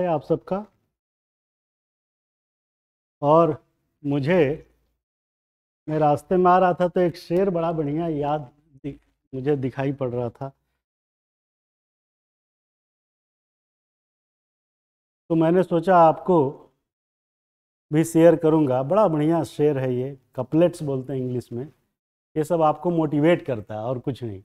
है आप सबका और मुझे मैं रास्ते में आ रहा था तो एक शेर बड़ा बढ़िया याद मुझे दिखाई पड़ रहा था तो मैंने सोचा आपको भी शेयर करूंगा बड़ा बढ़िया शेर है ये कपलेट्स बोलते हैं इंग्लिश में ये सब आपको मोटिवेट करता है और कुछ नहीं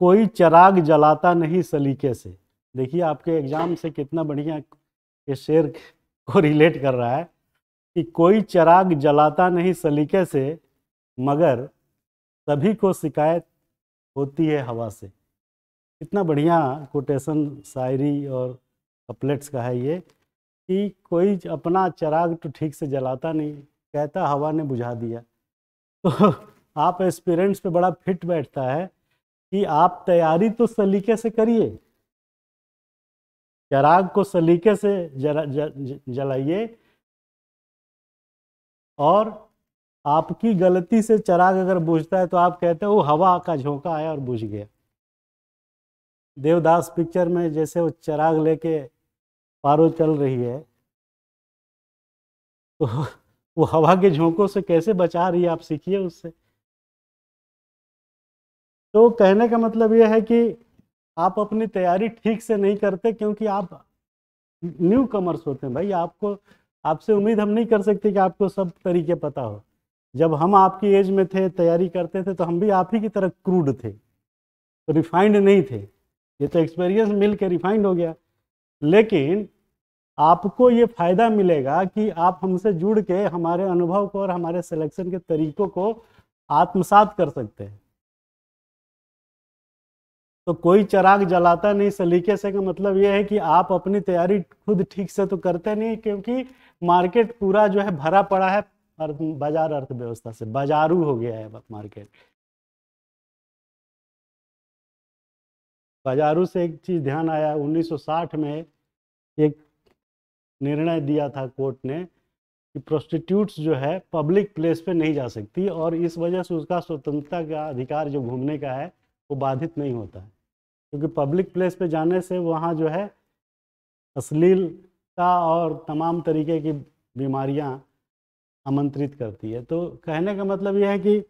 कोई चराग जलाता नहीं सलीके से देखिए आपके एग्ज़ाम से कितना बढ़िया ये शेर को रिलेट कर रहा है कि कोई चराग जलाता नहीं सलीके से मगर सभी को शिकायत होती है हवा से इतना बढ़िया कोटेशन शायरी और कपलेट्स का है ये कि कोई अपना चराग तो ठीक से जलाता नहीं कहता हवा ने बुझा दिया तो आप एक्सपीरियंस पे बड़ा फिट बैठता है कि आप तैयारी तो सलीके से करिए चराग को सलीके से जलाइए और आपकी गलती से चराग अगर बुझता है तो आप कहते हो हवा का झोंका आया और बुझ गया देवदास पिक्चर में जैसे वो चराग लेके पारो चल रही है तो वो हवा के झोंकों से कैसे बचा रही है आप सीखिए उससे तो कहने का मतलब यह है कि आप अपनी तैयारी ठीक से नहीं करते क्योंकि आप न्यू कमर्स होते हैं भाई आपको आपसे उम्मीद हम नहीं कर सकते कि आपको सब तरीके पता हो जब हम आपकी एज में थे तैयारी करते थे तो हम भी आप ही की तरह क्रूड थे तो रिफाइंड नहीं थे ये तो एक्सपीरियंस मिल के रिफाइंड हो गया लेकिन आपको ये फ़ायदा मिलेगा कि आप हमसे जुड़ के हमारे अनुभव को और हमारे सिलेक्शन के तरीकों को आत्मसात कर सकते हैं तो कोई चराग जलाता नहीं सलीके से का मतलब ये है कि आप अपनी तैयारी खुद ठीक से तो करते नहीं क्योंकि मार्केट पूरा जो है भरा पड़ा है बाजार अर्थव्यवस्था से बाजारू हो गया है मार्केट बाजारू से एक चीज ध्यान आया 1960 में एक निर्णय दिया था कोर्ट ने कि प्रोस्टिट्यूट्स जो है पब्लिक प्लेस पे नहीं जा सकती और इस वजह से उसका स्वतंत्रता का अधिकार जो घूमने का है वो बाधित नहीं होता है क्योंकि पब्लिक प्लेस पे जाने से वहाँ जो है अश्लीलता और तमाम तरीके की बीमारियाँ आमंत्रित करती है तो कहने का मतलब यह है कि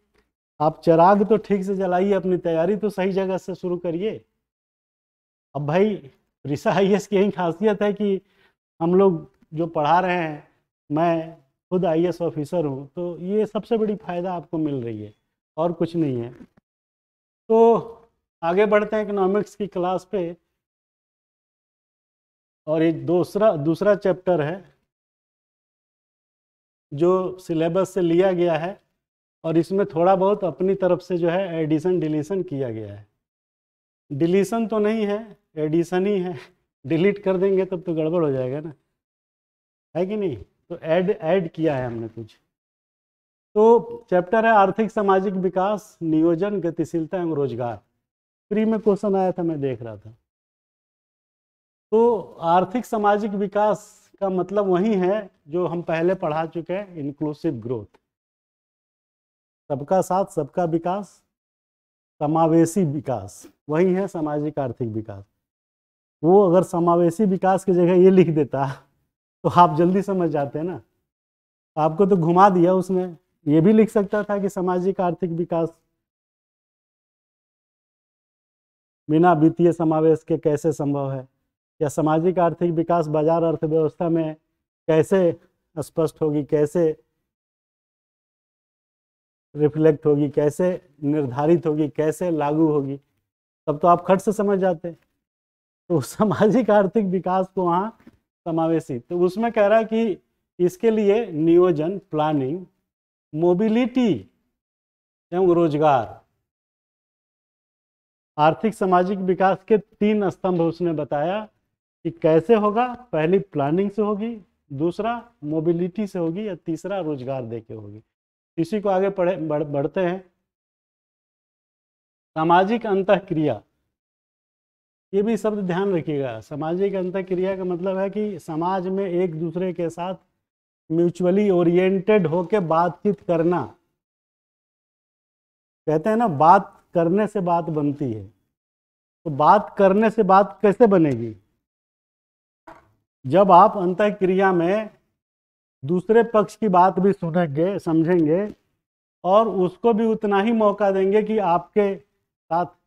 आप चराग तो ठीक से जलाइए अपनी तैयारी तो सही जगह से शुरू करिए अब भाई रिसा आई की यही खासियत है कि हम लोग जो पढ़ा रहे हैं मैं खुद आई ऑफिसर हूँ तो ये सबसे बड़ी फ़ायदा आपको मिल रही है और कुछ नहीं है तो आगे बढ़ते हैं इकोनॉमिक्स की क्लास पे और एक दूसरा दूसरा चैप्टर है जो सिलेबस से लिया गया है और इसमें थोड़ा बहुत अपनी तरफ से जो है एडिशन डिलीशन किया गया है डिलीशन तो नहीं है एडिशन ही है डिलीट कर देंगे तब तो गड़बड़ हो जाएगा ना है कि नहीं तो ऐड ऐड किया है हमने कुछ तो चैप्टर है आर्थिक सामाजिक विकास नियोजन गतिशीलता एवं रोजगार फ्री में क्वेश्चन आया था मैं देख रहा था तो आर्थिक सामाजिक विकास का मतलब वही है जो हम पहले पढ़ा चुके हैं इंक्लूसिव ग्रोथ सबका साथ सबका विकास समावेशी विकास वही है सामाजिक आर्थिक विकास वो अगर समावेशी विकास की जगह ये लिख देता तो आप जल्दी समझ जाते हैं ना आपको तो घुमा दिया उसने ये भी लिख सकता था कि सामाजिक आर्थिक विकास बिना वित्तीय समावेश के कैसे संभव है या सामाजिक आर्थिक विकास बाजार अर्थव्यवस्था में कैसे स्पष्ट होगी कैसे रिफ्लेक्ट होगी कैसे निर्धारित होगी कैसे लागू होगी तब तो आप खट से समझ जाते तो सामाजिक आर्थिक विकास को वहाँ समावेशी तो उसमें कह रहा है कि इसके लिए नियोजन प्लानिंग मोबिलिटी एवं रोजगार आर्थिक सामाजिक विकास के तीन स्तंभ उसने बताया कि कैसे होगा पहली प्लानिंग से होगी दूसरा मोबिलिटी से होगी या तीसरा रोजगार दे के होगी इसी को आगे पढ़े बढ़, बढ़ते हैं सामाजिक अंत क्रिया ये भी शब्द ध्यान रखिएगा सामाजिक अंत क्रिया का मतलब है कि समाज में एक दूसरे के साथ म्यूचुअली ओरिएंटेड होके बातचीत करना कहते हैं ना बात करने से बात बनती है तो बात करने से बात कैसे बनेगी जब आप अंत क्रिया में दूसरे पक्ष की बात भी सुनेंगे समझेंगे और उसको भी उतना ही मौका देंगे कि आपके साथ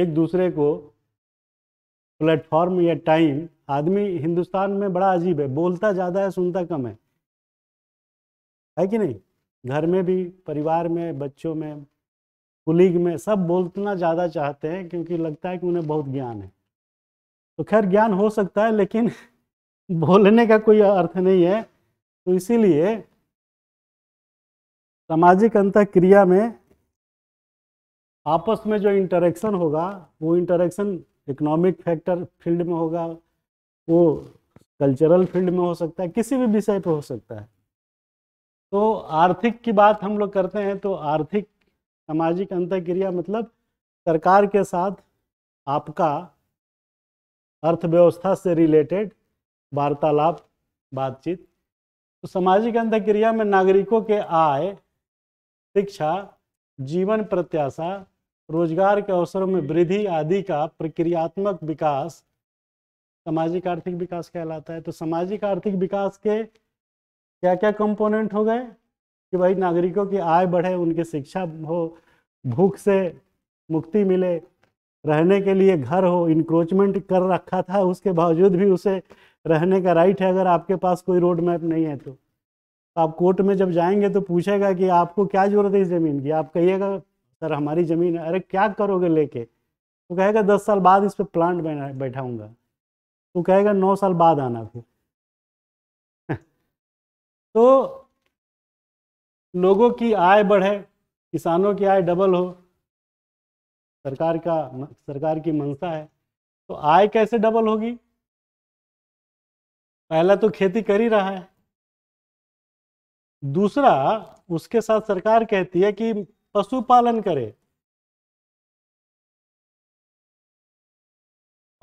एक दूसरे को प्लेटफॉर्म या टाइम आदमी हिंदुस्तान में बड़ा अजीब है बोलता ज़्यादा है सुनता कम है है कि नहीं घर में भी परिवार में बच्चों में कुलीग में सब बोलना ज़्यादा चाहते हैं क्योंकि लगता है कि उन्हें बहुत ज्ञान है तो खैर ज्ञान हो सकता है लेकिन बोलने का कोई अर्थ नहीं है तो इसीलिए सामाजिक अंत क्रिया में आपस में जो इंटरेक्शन होगा वो इंटरेक्शन इकोनॉमिक फैक्टर फील्ड में होगा वो कल्चरल फील्ड में हो सकता है किसी भी विषय पर हो सकता है तो आर्थिक की बात हम लोग करते हैं तो आर्थिक सामाजिक अंतक्रिया मतलब सरकार के साथ आपका अर्थव्यवस्था से रिलेटेड वार्तालाप बातचीत तो सामाजिक अंतक्रिया में नागरिकों के आय शिक्षा जीवन प्रत्याशा रोजगार के अवसरों में वृद्धि आदि का प्रक्रियात्मक विकास सामाजिक आर्थिक विकास कहलाता है तो सामाजिक आर्थिक विकास के क्या क्या कंपोनेंट हो गए कि भाई नागरिकों की आय बढ़े उनकी शिक्षा हो भूख से मुक्ति मिले रहने के लिए घर हो इंक्रोचमेंट कर रखा था उसके बावजूद भी उसे रहने का राइट है अगर आपके पास कोई रोड मैप नहीं है तो आप कोर्ट में जब जाएंगे तो पूछेगा कि आपको क्या जरूरत है इस ज़मीन की आप कहिएगा सर हमारी ज़मीन है अरे क्या करोगे लेके तो कहेगा दस साल बाद इस पर प्लांट बैठाऊंगा तो कहेगा नौ साल बाद आना फिर तो लोगों की आय बढ़े किसानों की आय डबल हो सरकार का सरकार की मंशा है तो आय कैसे डबल होगी पहला तो खेती कर ही रहा है दूसरा उसके साथ सरकार कहती है कि पशुपालन करे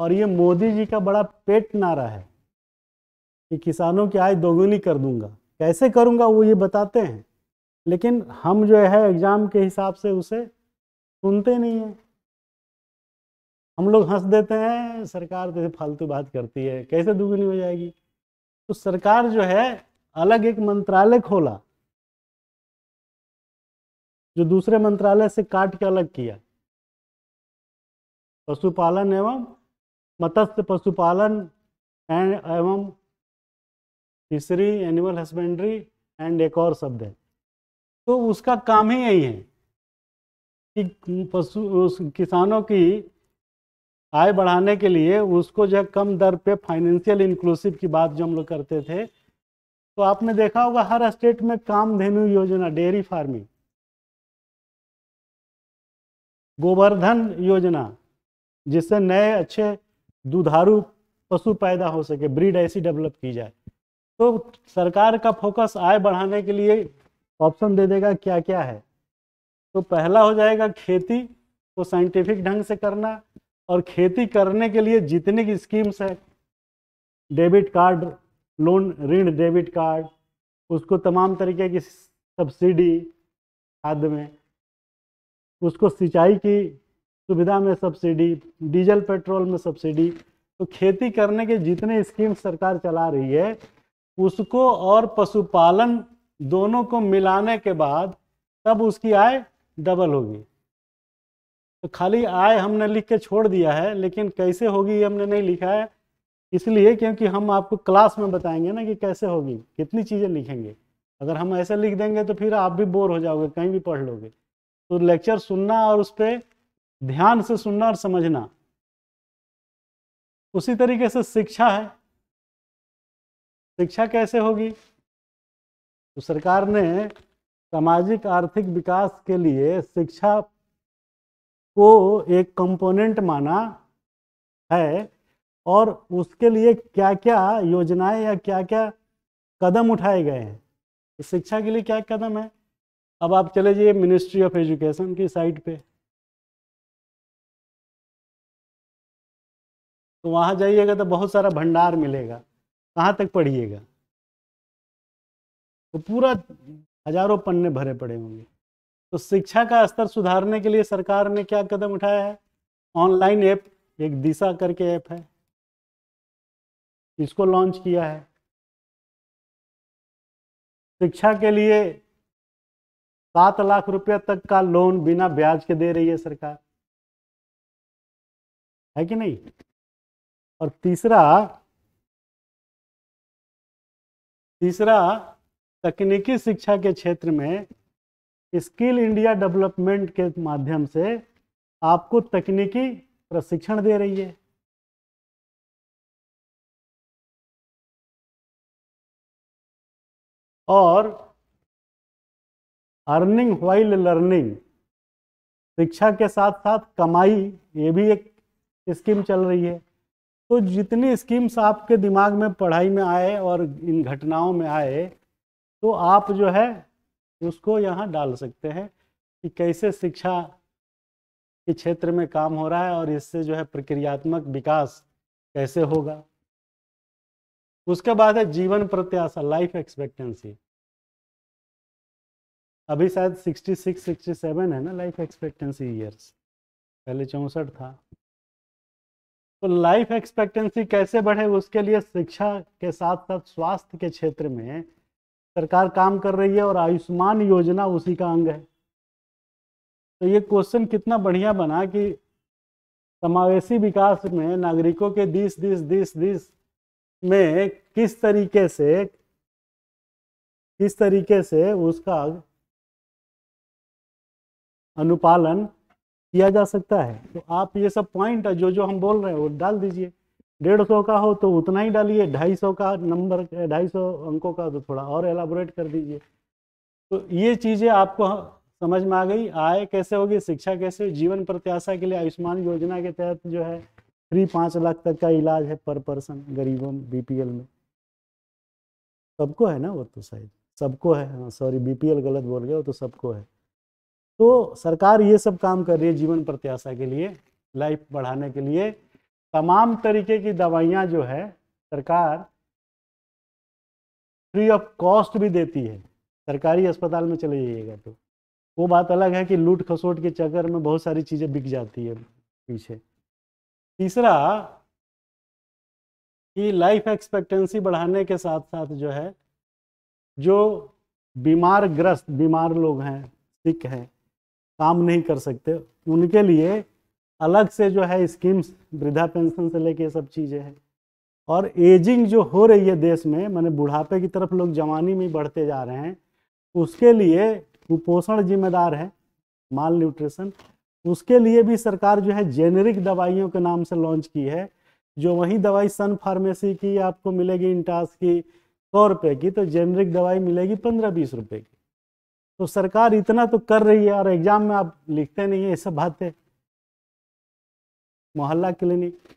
और ये मोदी जी का बड़ा पेट नारा है कि किसानों की आय दोगुनी कर दूंगा कैसे करूंगा वो ये बताते हैं लेकिन हम जो है एग्ज़ाम के हिसाब से उसे सुनते नहीं हैं हम लोग हंस देते हैं सरकार जैसे फालतू बात करती है कैसे दुगनी हो जाएगी तो सरकार जो है अलग एक मंत्रालय खोला जो दूसरे मंत्रालय से काट के अलग किया पशुपालन एवं मत्स्य पशुपालन एवं फिशरी एनिमल हस्बेंड्री एंड एक और शब्द है तो उसका काम ही यही है कि पशु किसानों की आय बढ़ाने के लिए उसको जो कम दर पे फाइनेंशियल इंक्लूसिव की बात जो हम लोग करते थे तो आपने देखा होगा हर स्टेट में काम धेनु योजना डेयरी फार्मिंग गोवर्धन योजना जिससे नए अच्छे दुधारू पशु पैदा हो सके ब्रीड ऐसी डेवलप की जाए तो सरकार का फोकस आय बढ़ाने के लिए ऑप्शन दे देगा क्या क्या है तो पहला हो जाएगा खेती को तो साइंटिफिक ढंग से करना और खेती करने के लिए जितने की स्कीम्स है डेबिट कार्ड लोन ऋण डेबिट कार्ड उसको तमाम तरीके की सब्सिडी खाद में उसको सिंचाई की सुविधा में सब्सिडी डीजल पेट्रोल में सब्सिडी तो खेती करने के जितने स्कीम सरकार चला रही है उसको और पशुपालन दोनों को मिलाने के बाद तब उसकी आय डबल होगी तो खाली आय हमने लिख के छोड़ दिया है लेकिन कैसे होगी ये हमने नहीं लिखा है इसलिए क्योंकि हम आपको क्लास में बताएंगे ना कि कैसे होगी कितनी चीज़ें लिखेंगे अगर हम ऐसे लिख देंगे तो फिर आप भी बोर हो जाओगे कहीं भी पढ़ लोगे तो लेक्चर सुनना और उस पर ध्यान से सुनना और समझना उसी तरीके से शिक्षा है शिक्षा कैसे होगी तो सरकार ने सामाजिक आर्थिक विकास के लिए शिक्षा को एक कंपोनेंट माना है और उसके लिए क्या क्या योजनाएं या क्या क्या कदम उठाए गए हैं तो शिक्षा के लिए क्या कदम है अब आप चले जाइए मिनिस्ट्री ऑफ एजुकेशन की साइट पे तो वहाँ जाइएगा तो बहुत सारा भंडार मिलेगा कहाँ तक पढ़िएगा तो पूरा हजारों पन्ने भरे पड़े होंगे तो शिक्षा का स्तर सुधारने के लिए सरकार ने क्या कदम उठाया है ऑनलाइन ऐप एक दिशा करके ऐप है इसको लॉन्च किया है शिक्षा के लिए सात लाख रुपया तक का लोन बिना ब्याज के दे रही है सरकार है कि नहीं और तीसरा तीसरा तकनीकी शिक्षा के क्षेत्र में स्किल इंडिया डेवलपमेंट के माध्यम से आपको तकनीकी प्रशिक्षण दे रही है और अर्निंग वाइल लर्निंग शिक्षा के साथ साथ कमाई ये भी एक स्कीम चल रही है तो जितनी स्कीम्स आपके दिमाग में पढ़ाई में आए और इन घटनाओं में आए तो आप जो है उसको यहाँ डाल सकते हैं कि कैसे शिक्षा के क्षेत्र में काम हो रहा है और इससे जो है प्रक्रियात्मक विकास कैसे होगा उसके बाद है जीवन प्रत्याशा लाइफ एक्सपेक्टेंसी अभी शायद 66, 67 है ना लाइफ एक्सपेक्टेंसी ईयर्स पहले चौंसठ था तो लाइफ एक्सपेक्टेंसी कैसे बढ़े उसके लिए शिक्षा के साथ साथ स्वास्थ्य के क्षेत्र में सरकार काम कर रही है और आयुष्मान योजना उसी का अंग है तो ये क्वेश्चन कितना बढ़िया बना कि समावेशी विकास में नागरिकों के दिस दिस दिस दिस में किस तरीके से किस तरीके से उसका अनुपालन किया जा सकता है तो आप ये सब पॉइंट जो जो हम बोल रहे हैं वो डाल दीजिए डेढ़ सौ का हो तो उतना ही डालिए ढाई सौ का नंबर ढाई सौ अंकों का तो थोड़ा और एलाबोरेट कर दीजिए तो ये चीज़ें आपको समझ में आ गई आय कैसे होगी शिक्षा कैसे जीवन प्रत्याशा के लिए आयुष्मान योजना के तहत जो है फ्री पाँच लाख तक का इलाज है पर पर्सन गरीबों बीपीएल में सबको है ना वो तो शायद सबको है हाँ सॉरी बीपीएल गलत बोल गया वो तो सबको है तो सरकार ये सब काम कर रही है जीवन प्रत्याशा के लिए लाइफ बढ़ाने के लिए तमाम तरीके की दवाइयाँ जो है सरकार फ्री ऑफ कॉस्ट भी देती है सरकारी अस्पताल में चले जाइएगा तो वो बात अलग है कि लूट खसोट के चक्कर में बहुत सारी चीज़ें बिक जाती है पीछे तीसरा कि लाइफ एक्सपेक्टेंसी बढ़ाने के साथ साथ जो है जो बीमार ग्रस्त बीमार लोग हैं सिक हैं काम नहीं कर सकते उनके लिए अलग से जो है स्कीम्स वृद्धा पेंशन से लेके सब चीज़ें हैं और एजिंग जो हो रही है देश में मैंने बुढ़ापे की तरफ लोग जवानी में बढ़ते जा रहे हैं उसके लिए कुपोषण जिम्मेदार है माल न्यूट्रिशन उसके लिए भी सरकार जो है जेनेरिक दवाइयों के नाम से लॉन्च की है जो वही दवाई सन फार्मेसी की आपको मिलेगी इंटास की सौ रुपये की तो जेनरिक दवाई मिलेगी पंद्रह बीस रुपये की तो सरकार इतना तो कर रही है और एग्जाम में आप लिखते नहीं है ये सब बात है मोहल्ला क्लिनिक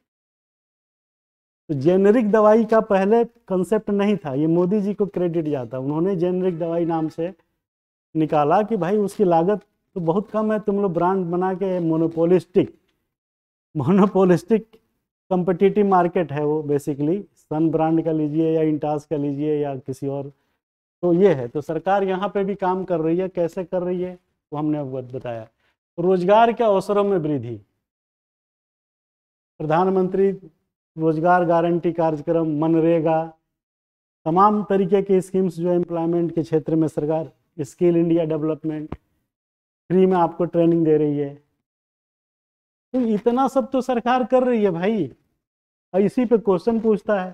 तो जेनरिक दवाई का पहले कंसेप्ट नहीं था ये मोदी जी को क्रेडिट जाता उन्होंने जेनरिक दवाई नाम से निकाला कि भाई उसकी लागत तो बहुत कम है तुम लोग ब्रांड बना के मोनोपोलिस्टिक मोनोपोलिस्टिक कंपटिटिव मार्केट है वो बेसिकली सन ब्रांड का लीजिए या इंटास का लीजिए या किसी और तो ये है तो सरकार यहाँ पे भी काम कर रही है कैसे कर रही है वो हमने अवगत बताया रोजगार के अवसरों में वृद्धि प्रधानमंत्री रोजगार गारंटी कार्यक्रम मनरेगा तमाम तरीके की स्कीम्स जो एम्प्लॉयमेंट के क्षेत्र में सरकार स्किल इंडिया डेवलपमेंट फ्री में आपको ट्रेनिंग दे रही है तो इतना सब तो सरकार कर रही है भाई और इसी पे क्वेश्चन पूछता है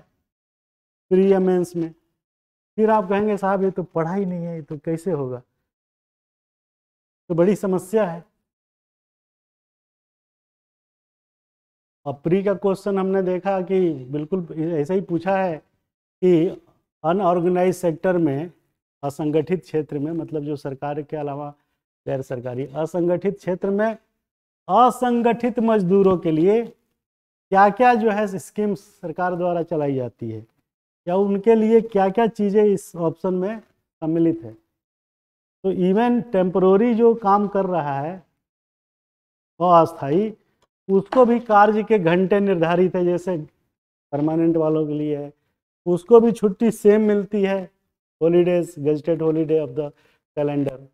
फ्री एमेंस में फिर आप कहेंगे साहब ये तो पढ़ा ही नहीं है ये तो कैसे होगा तो बड़ी समस्या है अप्री प्री का क्वेश्चन हमने देखा कि बिल्कुल ऐसे ही पूछा है कि अनऑर्गेनाइज सेक्टर में असंगठित क्षेत्र में मतलब जो सरकार के अलावा गैर सरकारी असंगठित क्षेत्र में असंगठित मजदूरों के लिए क्या क्या जो है स्कीम सरकार द्वारा चलाई जाती है या उनके लिए क्या क्या चीज़ें इस ऑप्शन में सम्मिलित है तो इवन टेम्पररी जो काम कर रहा है अस्थाई उसको भी कार्य के घंटे निर्धारित है जैसे परमानेंट वालों के लिए है उसको भी छुट्टी सेम मिलती है holidays gazetted holiday of the calendar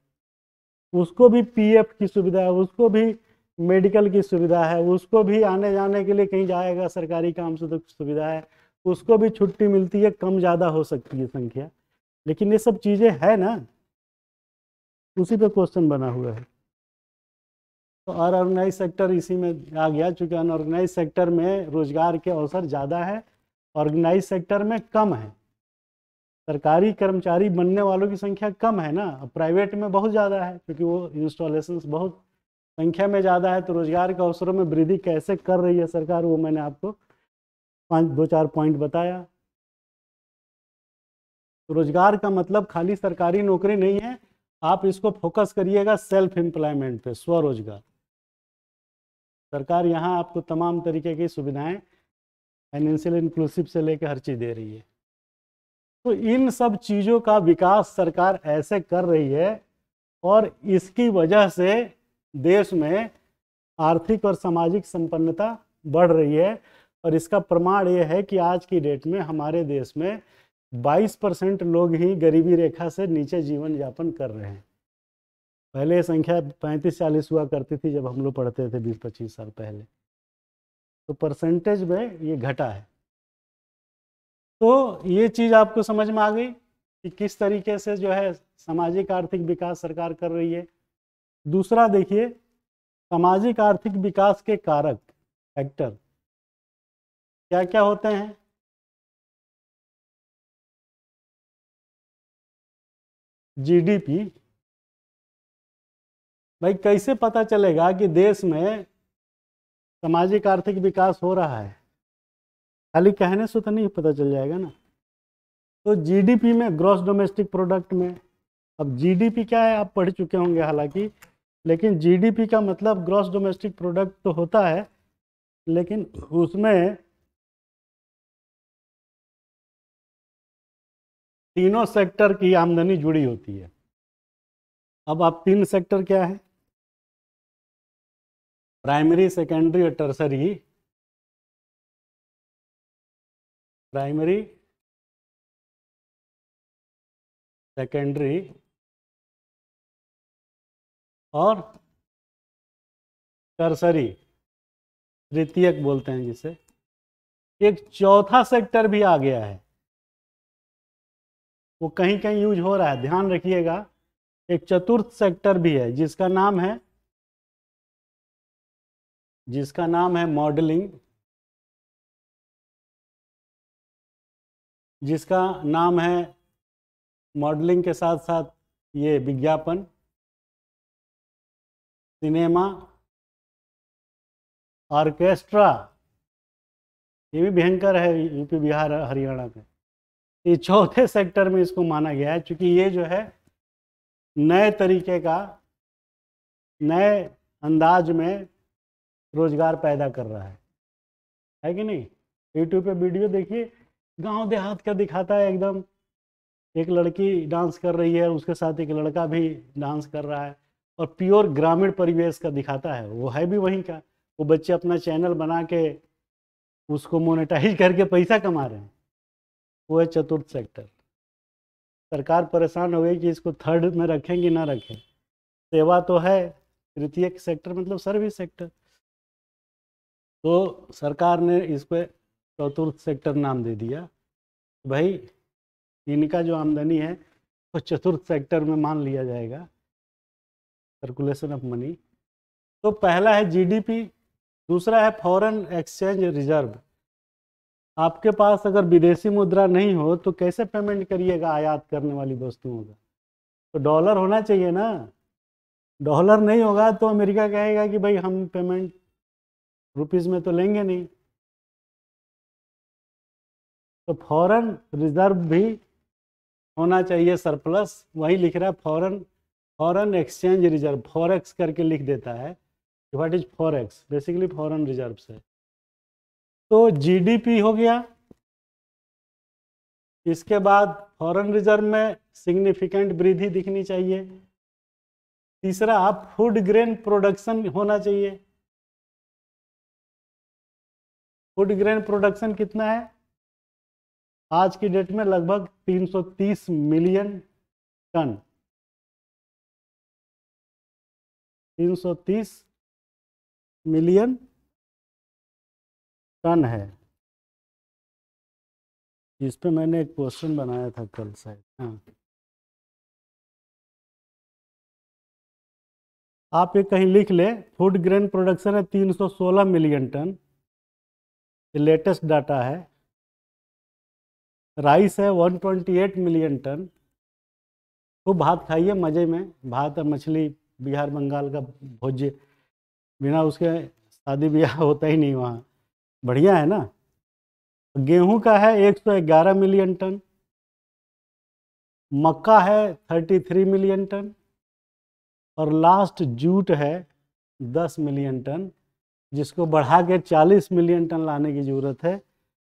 उसको भी पीएफ की सुविधा है उसको भी मेडिकल की सुविधा है उसको भी आने जाने के लिए कहीं जाएगा सरकारी काम से तो सुविधा है उसको भी छुट्टी मिलती है कम ज़्यादा हो सकती है संख्या लेकिन ये सब चीज़ें है ना उसी पे क्वेश्चन बना हुआ है तो अनऑर्गेनाइज सेक्टर इसी में आ गया चूँकि अनऑर्गेनाइज सेक्टर में रोजगार के अवसर ज़्यादा है ऑर्गेनाइज सेक्टर में कम है सरकारी कर्मचारी बनने वालों की संख्या कम है ना प्राइवेट में बहुत ज़्यादा है क्योंकि वो इंस्टॉलेशन बहुत संख्या में ज़्यादा है तो रोजगार के अवसरों में वृद्धि कैसे कर रही है सरकार वो मैंने आपको पांच दो चार पॉइंट बताया तो रोजगार का मतलब खाली सरकारी नौकरी नहीं है आप इसको फोकस करिएगा सेल्फ एम्प्लॉयमेंट पे स्वरोजगार सरकार यहाँ आपको तमाम तरीके की सुविधाएं फाइनेंशियल इंक्लूसिव से लेकर हर चीज़ दे रही है तो इन सब चीज़ों का विकास सरकार ऐसे कर रही है और इसकी वजह से देश में आर्थिक और सामाजिक संपन्नता बढ़ रही है और इसका प्रमाण ये है कि आज की डेट में हमारे देश में 22 परसेंट लोग ही गरीबी रेखा से नीचे जीवन यापन कर रहे हैं पहले ये संख्या पैंतीस चालीस हुआ करती थी जब हम लोग पढ़ते थे बीस पच्चीस साल पहले तो परसेंटेज में ये घटा है तो ये चीज़ आपको समझ में आ गई कि किस तरीके से जो है सामाजिक आर्थिक विकास सरकार कर रही है दूसरा देखिए सामाजिक आर्थिक विकास के कारक फैक्टर क्या क्या होते हैं जीडीपी भाई कैसे पता चलेगा कि देश में सामाजिक आर्थिक विकास हो रहा है खाली कहने से तो नहीं पता चल जाएगा ना तो जीडीपी में ग्रॉस डोमेस्टिक प्रोडक्ट में अब जीडीपी क्या है आप पढ़ चुके होंगे हालांकि लेकिन जीडीपी का मतलब ग्रॉस डोमेस्टिक प्रोडक्ट तो होता है लेकिन उसमें तीनों सेक्टर की आमदनी जुड़ी होती है अब आप तीन सेक्टर क्या है प्राइमरी सेकेंडरी और टर्सरी प्राइमरी सेकेंडरी और टर्सरी तृतीयक बोलते हैं जिसे एक चौथा सेक्टर भी आ गया है वो कहीं कहीं यूज हो रहा है ध्यान रखिएगा एक चतुर्थ सेक्टर भी है जिसका नाम है जिसका नाम है मॉडलिंग जिसका नाम है मॉडलिंग के साथ साथ ये विज्ञापन सिनेमा ऑर्केस्ट्रा ये भी भयंकर है यूपी बिहार हरियाणा के ये चौथे सेक्टर में इसको माना गया है क्योंकि ये जो है नए तरीके का नए अंदाज में रोजगार पैदा कर रहा है है कि नहीं यूट्यूब पे वीडियो देखिए गांव देहात का दिखाता है एकदम एक लड़की डांस कर रही है उसके साथ एक लड़का भी डांस कर रहा है और प्योर ग्रामीण परिवेश का दिखाता है वो है भी वहीं का वो बच्चे अपना चैनल बना के उसको मोनेटाइज करके पैसा कमा रहे हैं वो है चतुर्थ सेक्टर सरकार परेशान हो गई कि इसको थर्ड में रखें कि ना रखें सेवा तो है तृतीय सेक्टर मतलब सर्विस सेक्टर तो सरकार ने इसको चतुर्थ सेक्टर नाम दे दिया भाई इनका जो आमदनी है वो तो चतुर्थ सेक्टर में मान लिया जाएगा सर्कुलेशन ऑफ मनी तो पहला है जीडीपी दूसरा है फॉरेन एक्सचेंज रिजर्व आपके पास अगर विदेशी मुद्रा नहीं हो तो कैसे पेमेंट करिएगा आयात करने वाली वस्तुओं का तो डॉलर होना चाहिए ना डॉलर नहीं होगा तो अमेरिका कहेगा कि भाई हम पेमेंट रुपीज़ में तो लेंगे नहीं तो फॉरेन रिजर्व भी होना चाहिए सरप्लस वही लिख रहा है foreign foreign exchange reserve forex करके लिख देता है what is forex basically foreign reserve है तो जीडीपी हो गया इसके बाद फॉरेन रिजर्व में सिग्निफिकेंट वृद्धि दिखनी चाहिए तीसरा आप फूड ग्रेन प्रोडक्शन होना चाहिए फूड ग्रेन प्रोडक्शन कितना है आज की डेट में लगभग 330 मिलियन टन 330 मिलियन टन है इस पे मैंने एक क्वेश्चन बनाया था कल शायद हाँ आप ये कहीं लिख ले फूड ग्रेन प्रोडक्शन है 316 मिलियन टन ये लेटेस्ट डाटा है राइस है 128 मिलियन टन खूब तो भात खाइए मज़े में भात और मछली बिहार बंगाल का भोज्य बिना उसके शादी ब्याह होता ही नहीं वहाँ बढ़िया है ना गेहूं का है 111 मिलियन टन मक्का है 33 मिलियन टन और लास्ट जूट है 10 मिलियन टन जिसको बढ़ा के 40 मिलियन टन लाने की ज़रूरत है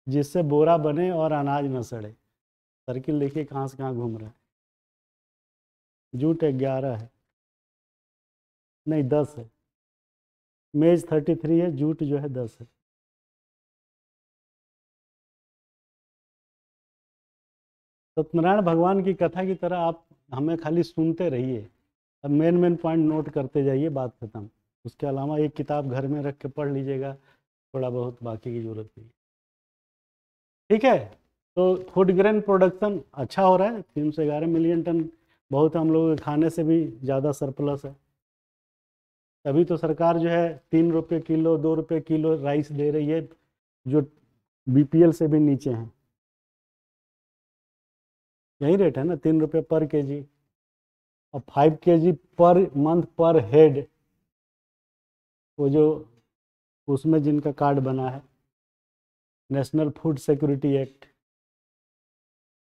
जिससे बोरा बने और अनाज न सड़े सर्किल देखिए कहाँ से कहाँ घूम रहा है जूट ग्यारह है नहीं दस है मेज थर्टी थ्री है जूट जो है दस है सत्यनारायण भगवान की कथा की तरह आप हमें खाली सुनते रहिए अब मेन मेन पॉइंट नोट करते जाइए बात खत्म उसके अलावा एक किताब घर में रख के पढ़ लीजिएगा थोड़ा बहुत बाकी की जरूरत नहीं ठीक है तो फूड ग्रेन प्रोडक्शन अच्छा हो रहा है तीन से ग्यारह मिलियन टन बहुत हम लोगों के खाने से भी ज़्यादा सरप्लस है तभी तो सरकार जो है तीन रुपये किलो दो रुपये किलो राइस दे रही है जो बीपीएल से भी नीचे हैं यही रेट है ना तीन रुपये पर के जी और फाइव के जी पर मंथ पर हेड वो जो उसमें जिनका कार्ड बना है national food security act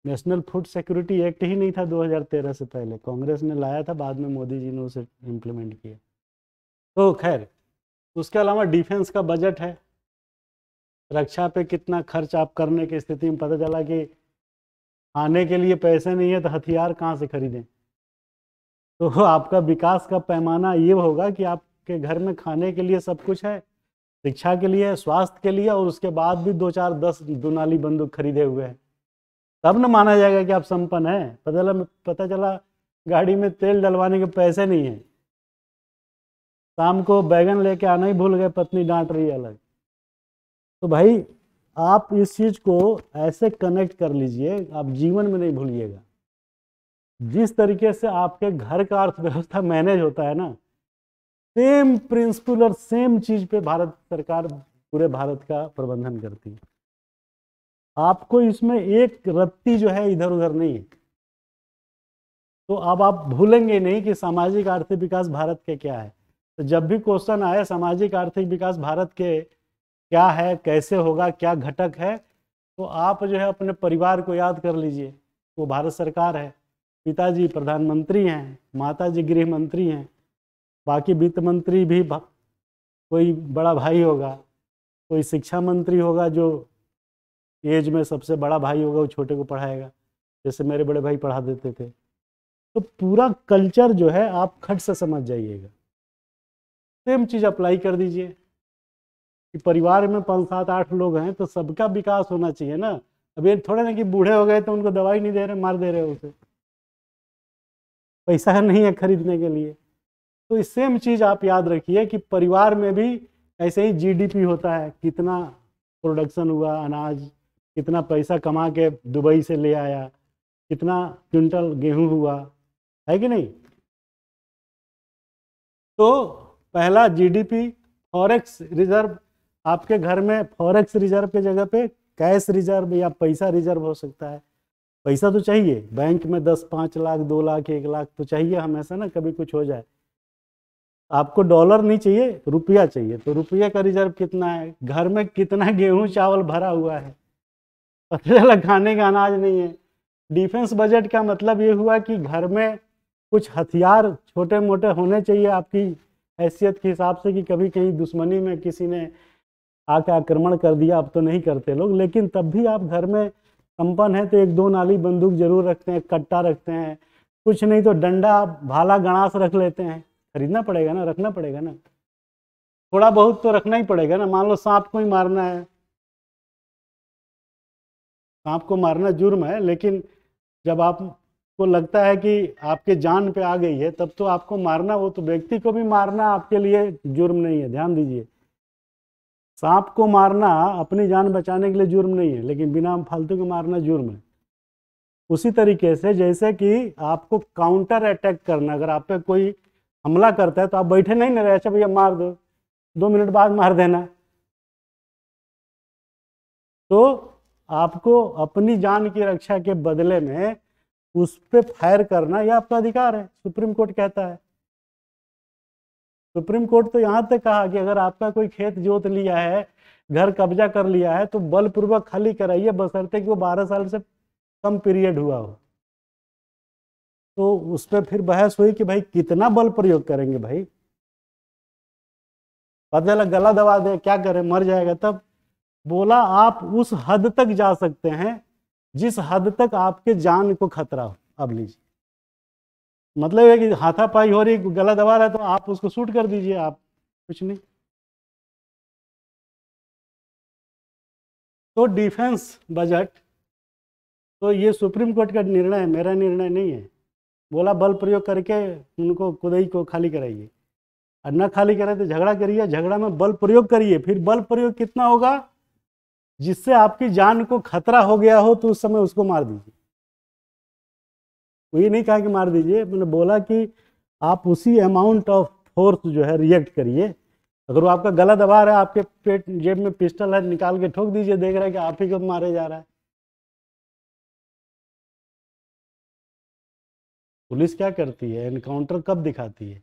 national food security act ही नहीं था 2013 से पहले कांग्रेस ने लाया था बाद में मोदी जी ने उसे इम्प्लीमेंट किया तो खैर उसके अलावा डिफेंस का बजट है रक्षा पे कितना खर्च आप करने की स्थिति में पता चला कि खाने के लिए पैसे नहीं है तो हथियार कहाँ से खरीदें तो आपका विकास का पैमाना ये होगा कि आपके घर में खाने के लिए सब कुछ है शिक्षा के लिए स्वास्थ्य के लिए और उसके बाद भी दो चार दस दुनाली बंदूक खरीदे हुए हैं तब न माना जाएगा कि आप संपन्न हैं पता चला पता चला गाड़ी में तेल डलवाने के पैसे नहीं है शाम को बैगन लेके आना ही भूल गए पत्नी डांट रही है अलग तो भाई आप इस चीज को ऐसे कनेक्ट कर लीजिए आप जीवन में नहीं भूलिएगा जिस तरीके से आपके घर का अर्थव्यवस्था मैनेज होता है ना सेम प्रिंसिपल और सेम चीज पे भारत सरकार पूरे भारत का प्रबंधन करती है आपको इसमें एक रत्ती जो है इधर उधर नहीं है तो अब आप भूलेंगे नहीं कि सामाजिक आर्थिक विकास भारत के क्या है तो जब भी क्वेश्चन आए सामाजिक आर्थिक विकास भारत के क्या है कैसे होगा क्या घटक है तो आप जो है अपने परिवार को याद कर लीजिए वो भारत सरकार है पिताजी प्रधानमंत्री हैं माता जी गृह मंत्री हैं बाकी वित्त मंत्री भी कोई बड़ा भाई होगा कोई शिक्षा मंत्री होगा जो एज में सबसे बड़ा भाई होगा वो छोटे को पढ़ाएगा जैसे मेरे बड़े भाई पढ़ा देते थे तो पूरा कल्चर जो है आप खट से समझ जाइएगा सेम चीज़ अप्लाई कर दीजिए कि परिवार में पाँच सात आठ लोग हैं तो सबका विकास होना चाहिए ना अब ये थोड़े ना कि बूढ़े हो गए तो उनको दवाई नहीं दे रहे मार दे रहे हो उसे पैसा नहीं है खरीदने के लिए तो इस सेम चीज़ आप याद रखिए कि परिवार में भी ऐसे ही जीडीपी होता है कितना प्रोडक्शन हुआ अनाज कितना पैसा कमा के दुबई से ले आया कितना क्विंटल गेहूं हुआ है कि नहीं तो पहला जीडीपी फॉरेक्स रिजर्व आपके घर में फॉरेक्स रिजर्व के जगह पे कैश रिजर्व या पैसा रिजर्व हो सकता है पैसा तो चाहिए बैंक में दस पाँच लाख दो लाख एक लाख तो चाहिए हमेशा ना कभी कुछ हो जाए आपको डॉलर नहीं चाहिए रुपया चाहिए तो रुपया का रिजर्व कितना है घर में कितना गेहूं चावल भरा हुआ है पता चला खाने का अनाज नहीं है डिफेंस बजट का मतलब ये हुआ कि घर में कुछ हथियार छोटे मोटे होने चाहिए आपकी हैसियत के हिसाब से कि कभी कहीं दुश्मनी में किसी ने आके आक्रमण कर दिया अब तो नहीं करते लोग लेकिन तब भी आप घर में कंपन है तो एक दो नाली बंदूक जरूर रखते हैं कट्टा रखते हैं कुछ नहीं तो डंडा भाला गणास रख लेते हैं खरीदना पड़ेगा ना रखना पड़ेगा ना थोड़ा बहुत तो रखना ही पड़ेगा ना मान लो सांप को ही मारना है सांप को मारना जुर्म है लेकिन जब आपको लगता है कि आपके जान पे आ गई है तब तो आपको मारना वो तो व्यक्ति को भी मारना आपके लिए जुर्म नहीं है ध्यान दीजिए सांप को मारना अपनी जान बचाने के लिए जुर्म नहीं है लेकिन बिना फालतू के मारना जुर्म है उसी तरीके से जैसे कि आपको काउंटर अटैक करना अगर आप पे कोई हमला करता है तो आप बैठे नहीं ना रहे अच्छा भैया मार दो दो मिनट बाद मार देना तो आपको अपनी जान की रक्षा के बदले में उस पर फायर करना यह आपका अधिकार है सुप्रीम कोर्ट कहता है सुप्रीम कोर्ट तो यहाँ तक कहा कि अगर आपका कोई खेत जोत लिया है घर कब्जा कर लिया है तो बलपूर्वक खाली कराइए बसरते कि वो बारह साल से कम पीरियड हुआ हो तो उस पर फिर बहस हुई कि भाई कितना बल प्रयोग करेंगे भाई पता लग गला दबा दे क्या करें मर जाएगा तब बोला आप उस हद तक जा सकते हैं जिस हद तक आपके जान को खतरा हो अब लीजिए मतलब है कि हाथापाई हो रही गला दबा रहा है तो आप उसको सूट कर दीजिए आप कुछ नहीं तो डिफेंस बजट तो ये सुप्रीम कोर्ट का निर्णय है मेरा निर्णय नहीं है बोला बल प्रयोग करके उनको खुदई को खाली कराइए और न खाली करे तो झगड़ा करिए झगड़ा में बल प्रयोग करिए फिर बल प्रयोग कितना होगा जिससे आपकी जान को खतरा हो गया हो तो उस समय उसको मार दीजिए वो ये नहीं कहा कि मार दीजिए मैंने बोला कि आप उसी अमाउंट ऑफ फोर्स जो है रिएक्ट करिए अगर वो आपका गला दबा रहा है आपके पेट जेब में पिस्टल है निकाल के ठोक दीजिए देख रहा है कि आप ही को मारे जा रहा है पुलिस क्या करती है एनकाउंटर कब दिखाती है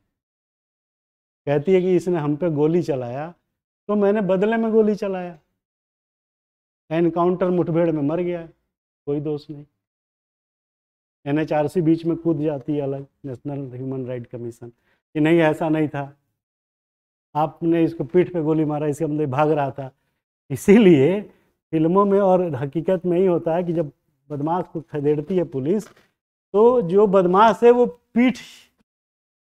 कहती है कि इसने हम पे गोली चलाया तो मैंने बदले में गोली चलाया एनकाउंटर मुठभेड़ में मर गया कोई दोष नहीं एनएचआरसी बीच में कूद जाती है अलग नेशनल ह्यूमन राइट कमीशन कि नहीं ऐसा नहीं था आपने इसको पीठ पे गोली मारा इसके अंदर भाग रहा था इसीलिए फिल्मों में और हकीकत में ही होता है कि जब बदमाश को खदेड़ती है पुलिस तो जो बदमाश है वो पीठ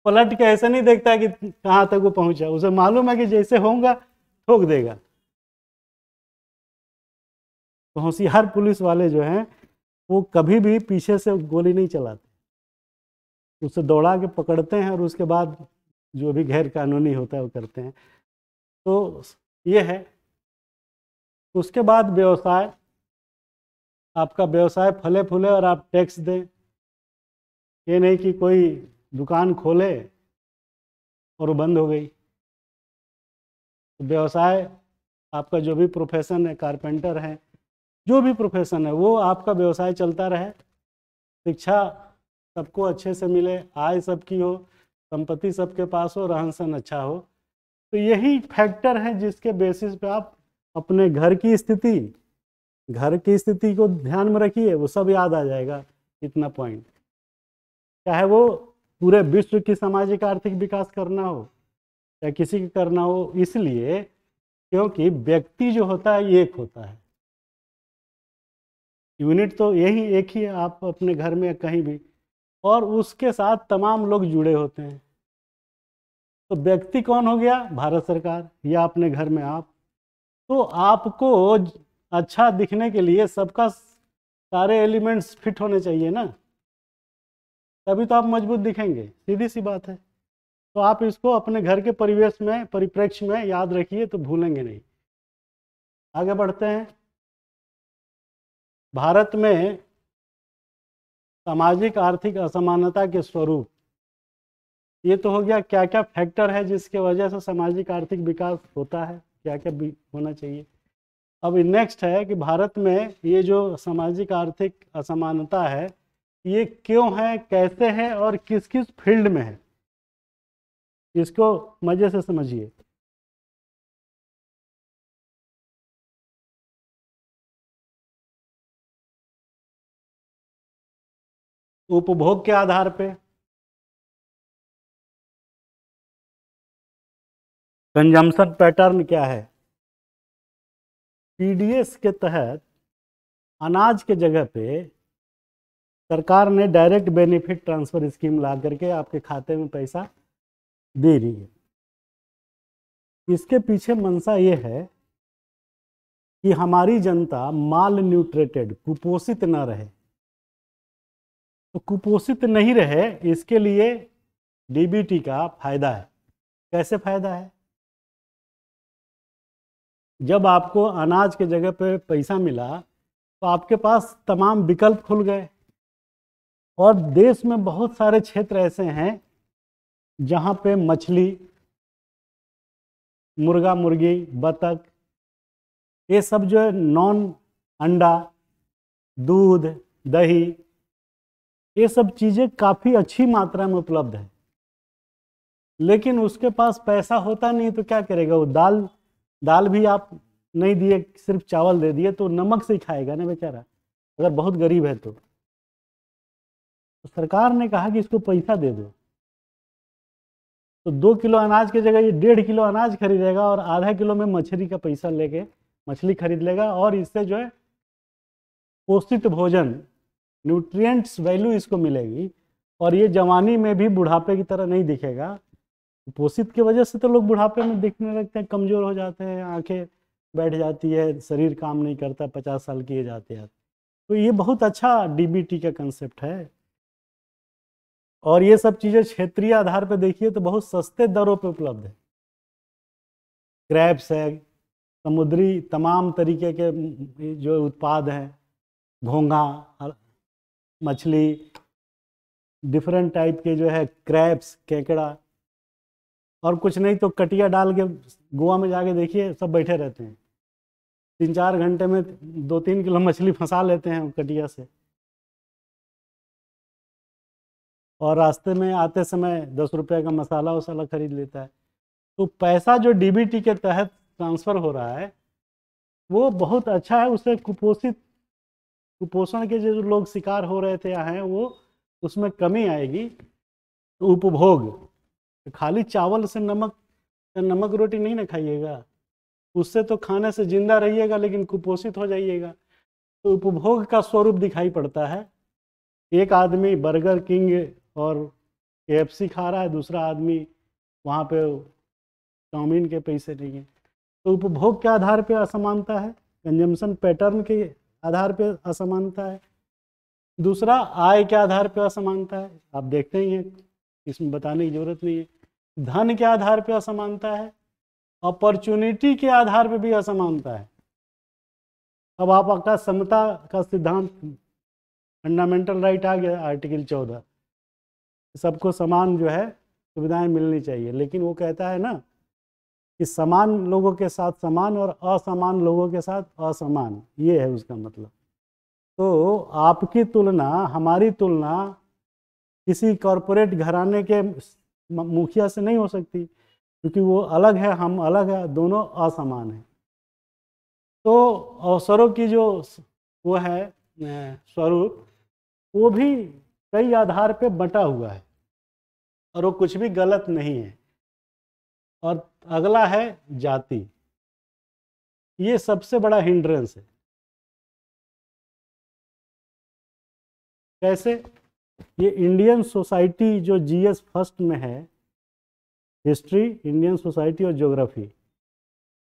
पलट के ऐसे नहीं देखता कि कहाँ तक वो पहुंचा उसे मालूम है कि जैसे होगा ठोक देगा तो होशियार पुलिस वाले जो हैं वो कभी भी पीछे से गोली नहीं चलाते उसे दौड़ा के पकड़ते हैं और उसके बाद जो भी गैर कानूनी होता है वो करते हैं तो ये है उसके बाद व्यवसाय आपका व्यवसाय फले फूले और आप टैक्स दें ये नहीं कि कोई दुकान खोले और वो बंद हो गई तो व्यवसाय आपका जो भी प्रोफेशन है कारपेंटर है जो भी प्रोफेशन है वो आपका व्यवसाय चलता रहे शिक्षा सबको अच्छे से मिले आय सबकी हो संपत्ति सबके पास हो रहन सहन अच्छा हो तो यही फैक्टर है जिसके बेसिस पे आप अपने घर की स्थिति घर की स्थिति को ध्यान में रखिए वो सब याद आ जाएगा इतना पॉइंट चाहे वो पूरे विश्व की सामाजिक आर्थिक विकास करना हो या किसी का करना हो इसलिए क्योंकि व्यक्ति जो होता है एक होता है यूनिट तो यही एक ही है आप अपने घर में कहीं भी और उसके साथ तमाम लोग जुड़े होते हैं तो व्यक्ति कौन हो गया भारत सरकार या अपने घर में आप तो आपको अच्छा दिखने के लिए सबका सारे एलिमेंट्स फिट होने चाहिए ना तभी तो आप मजबूत दिखेंगे सीधी सी बात है तो आप इसको अपने घर के परिवेश में परिप्रेक्ष्य में याद रखिए तो भूलेंगे नहीं आगे बढ़ते हैं भारत में सामाजिक आर्थिक असमानता के स्वरूप ये तो हो गया क्या क्या फैक्टर है जिसके वजह से सामाजिक आर्थिक विकास होता है क्या क्या होना चाहिए अब नेक्स्ट है कि भारत में ये जो सामाजिक आर्थिक असमानता है ये क्यों है कैसे है और किस किस फील्ड में है इसको मज़े से समझिए उपभोग के आधार पे कंजम्पशन पैटर्न क्या है पीडीएस के तहत अनाज के जगह पे सरकार ने डायरेक्ट बेनिफिट ट्रांसफर स्कीम ला करके आपके खाते में पैसा दे रही है इसके पीछे मंशा ये है कि हमारी जनता माल न्यूट्रेटेड कुपोषित ना रहे तो कुपोषित नहीं रहे इसके लिए डीबीटी का फायदा है कैसे फायदा है जब आपको अनाज के जगह पे पैसा मिला तो आपके पास तमाम विकल्प खुल गए और देश में बहुत सारे क्षेत्र ऐसे हैं जहाँ पे मछली मुर्गा मुर्गी बतख ये सब जो है नॉन अंडा दूध दही ये सब चीज़ें काफ़ी अच्छी मात्रा में उपलब्ध है लेकिन उसके पास पैसा होता नहीं तो क्या करेगा वो दाल दाल भी आप नहीं दिए सिर्फ चावल दे दिए तो नमक से खाएगा ना बेचारा अगर बहुत गरीब है तो।, तो, सरकार ने कहा कि इसको पैसा दे दो तो दो किलो अनाज की जगह ये डेढ़ किलो अनाज खरीदेगा और आधा किलो में मछली का पैसा लेके मछली खरीद लेगा और इससे जो है पोषित भोजन न्यूट्रिएंट्स वैल्यू इसको मिलेगी और ये जवानी में भी बुढ़ापे की तरह नहीं दिखेगा कुपोषित की वजह से तो लोग बुढ़ापे में दिखने लगते हैं कमज़ोर हो जाते हैं आंखें बैठ जाती है शरीर काम नहीं करता पचास साल की जाते हैं तो ये बहुत अच्छा डी का कंसेप्ट है और ये सब चीज़ें क्षेत्रीय आधार पर देखिए तो बहुत सस्ते दरों पर उपलब्ध है क्रैप्स है समुद्री तमाम तरीके के जो उत्पाद हैं घोंघा मछली डिफरेंट टाइप के जो है क्रैप्स केकड़ा और कुछ नहीं तो कटिया डाल के गोवा में जाके देखिए सब बैठे रहते हैं तीन चार घंटे में दो तीन किलो मछली फंसा लेते हैं कटिया से और रास्ते में आते समय दस रुपये का मसाला वसाला खरीद लेता है तो पैसा जो डीबीटी के तहत ट्रांसफ़र हो रहा है वो बहुत अच्छा है उसे कुपोषित कुपोषण के जो लोग शिकार हो रहे थे या हैं वो उसमें कमी आएगी उपभोग तो खाली चावल से नमक नमक रोटी नहीं ना खाइएगा उससे तो खाने से जिंदा रहिएगा लेकिन कुपोषित हो जाइएगा तो उपभोग का स्वरूप दिखाई पड़ता है एक आदमी बर्गर किंग और के खा रहा है दूसरा आदमी वहाँ पे चाउमीन के पैसे नहीं है तो उपभोग के आधार पे असमानता है कंजम्पन पैटर्न के आधार पे असमानता है दूसरा आय के आधार पर असमानता है आप देखते ही हैं इसमें बताने की जरूरत नहीं है धन के आधार पर असमानता है अपॉर्चुनिटी के आधार पर भी असमानता है अब आप आपका समता का सिद्धांत फंडामेंटल राइट आ गया आर्टिकल चौदह सबको समान जो है सुविधाएं मिलनी चाहिए लेकिन वो कहता है ना कि समान लोगों के साथ समान और असमान लोगों के साथ असमान ये है उसका मतलब तो आपकी तुलना हमारी तुलना किसी कॉरपोरेट घराने के मुखिया से नहीं हो सकती क्योंकि वो अलग है हम अलग है दोनों असमान हैं तो अवसरों की जो वो है स्वरूप वो भी कई आधार पे बटा हुआ है और वो कुछ भी गलत नहीं है और अगला है जाति ये सबसे बड़ा हिंड्रेंस है कैसे ये इंडियन सोसाइटी जो जीएस फर्स्ट में है हिस्ट्री इंडियन सोसाइटी और ज्योग्राफी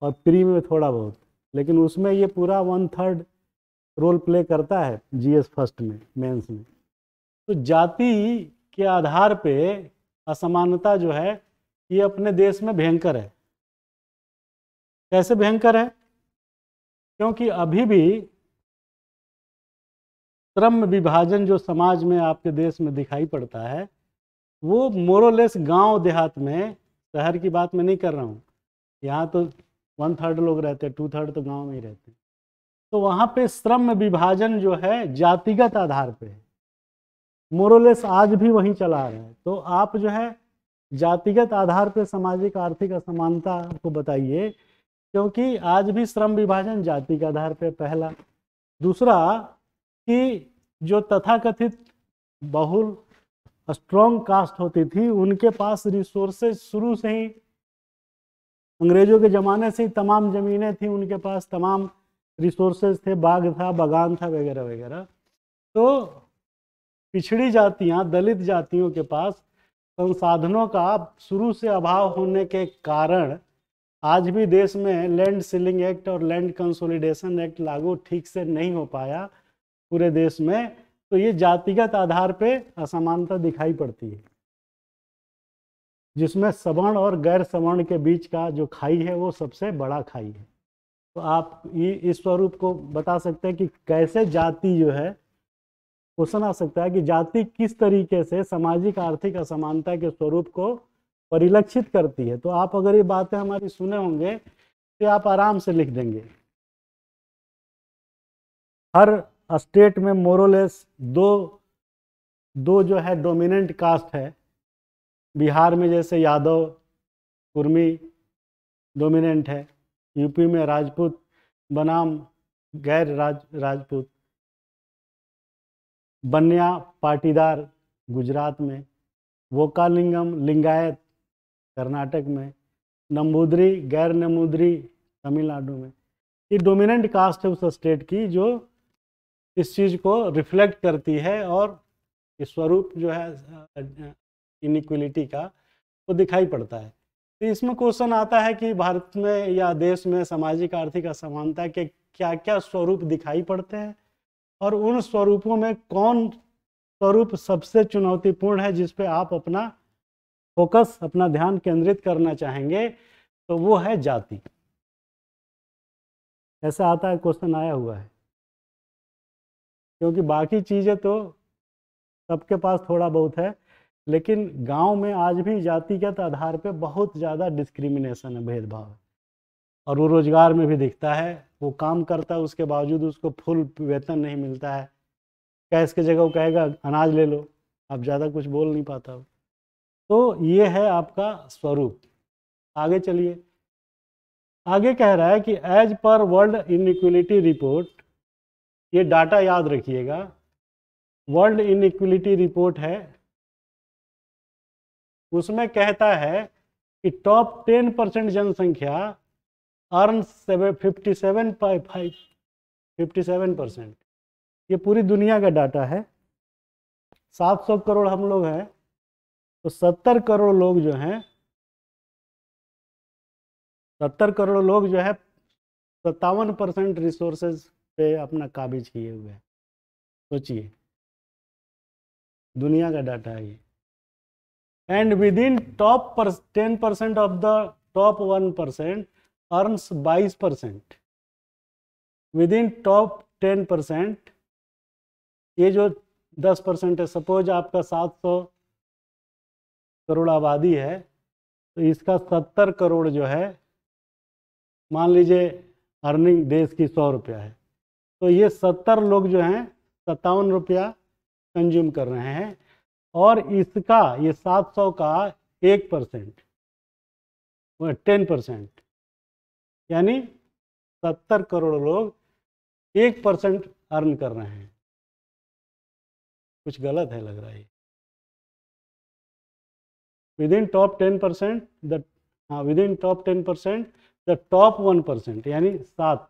और प्री में थोड़ा बहुत लेकिन उसमें ये पूरा वन थर्ड रोल प्ले करता है जीएस फर्स्ट में मेंस में तो जाति के आधार पे असमानता जो है ये अपने देश में भयंकर है कैसे भयंकर है क्योंकि अभी भी श्रम विभाजन जो समाज में आपके देश में दिखाई पड़ता है वो मोरोलेस गांव देहात में शहर की बात मैं नहीं कर रहा हूँ यहाँ तो वन थर्ड लोग रहते हैं टू थर्ड तो गांव में ही रहते हैं तो वहाँ पे श्रम विभाजन जो है जातिगत आधार पे है मोरोलेस आज भी वहीं चला रहे हैं तो आप जो है जातिगत आधार पर सामाजिक आर्थिक असमानता को बताइए क्योंकि आज भी श्रम विभाजन जाति के आधार पर पहला दूसरा कि जो तथाकथित बहुल स्ट्रॉन्ग कास्ट होती थी उनके पास रिसोर्सेज शुरू से ही अंग्रेजों के ज़माने से ही तमाम ज़मीनें थी उनके पास तमाम रिसोर्सेज थे बाग था बागान था वगैरह वगैरह तो पिछड़ी जातियां दलित जातियों के पास संसाधनों का शुरू से अभाव होने के कारण आज भी देश में लैंड सीलिंग एक्ट और लैंड कंसोलिडेशन एक्ट लागू ठीक से नहीं हो पाया पूरे देश में तो ये जातिगत आधार पे असमानता दिखाई पड़ती है जिसमें सवर्ण और गैर सवर्ण के बीच का जो खाई है वो सबसे बड़ा खाई है तो आप ये इस स्वरूप को बता सकते हैं कि कैसे जाति जो है क्वेश्चन आ सकता है कि जाति किस तरीके से सामाजिक आर्थिक असमानता के स्वरूप को परिलक्षित करती है तो आप अगर ये बातें हमारी सुने होंगे तो आप आराम से लिख देंगे हर स्टेट में मोरोलेस दो दो जो है डोमिनेंट कास्ट है बिहार में जैसे यादव कुर्मी डोमिनेंट है यूपी में राजपूत बनाम गैर राज राजपूत बन्या पाटीदार गुजरात में वोकालिंगम लिंगायत कर्नाटक में नमूदरी गैर नमूदरी तमिलनाडु में ये डोमिनेंट कास्ट है उस स्टेट की जो इस चीज़ को रिफ्लेक्ट करती है और स्वरूप जो है इनिक्वलिटी का वो दिखाई पड़ता है तो इसमें क्वेश्चन आता है कि भारत में या देश में सामाजिक आर्थिक असमानता के क्या क्या स्वरूप दिखाई पड़ते हैं और उन स्वरूपों में कौन स्वरूप सबसे चुनौतीपूर्ण है जिस पे आप अपना फोकस अपना ध्यान केंद्रित करना चाहेंगे तो वो है जाति ऐसा आता है क्वेश्चन आया हुआ है क्योंकि बाकी चीज़ें तो सबके पास थोड़ा बहुत है लेकिन गांव में आज भी जातिगत आधार पे बहुत ज़्यादा डिस्क्रिमिनेशन है भेदभाव है और वो रोजगार में भी दिखता है वो काम करता है उसके बावजूद उसको फुल वेतन नहीं मिलता है कैश के जगह वो कहेगा अनाज ले लो आप ज़्यादा कुछ बोल नहीं पाता हो तो ये है आपका स्वरूप आगे चलिए आगे कह रहा है कि as per world inequality report ये डाटा याद रखिएगा वर्ल्ड इनक्वलिटी रिपोर्ट है उसमें कहता है कि टॉप टेन परसेंट जनसंख्या earn fifty seven five five fifty seven percent ये पूरी दुनिया का डाटा है सात सौ करोड़ हम लोग हैं तो सत्तर करोड़ लोग जो हैं सत्तर करोड़ लोग जो है सत्तावन परसेंट रिसोर्सेज पे अपना काबिज किए हुए हैं सोचिए दुनिया का डाटा है ये and within top ten percent of the top one percent earns 22%. Top ten 10%, ये जो 10% है सपोज आपका 700 करोड़ आबादी है तो इसका 70 करोड़ जो है मान लीजिए अर्निंग देश की सौ रुपया है तो ये सत्तर लोग जो हैं सत्तावन रुपया कंज्यूम कर रहे हैं और इसका ये सात सौ का एक परसेंट टेन परसेंट यानी सत्तर करोड़ लोग एक परसेंट अर्न कर रहे हैं कुछ गलत है लग रहा है within top ten percent the हाँ within top ten percent the top one percent यानी सात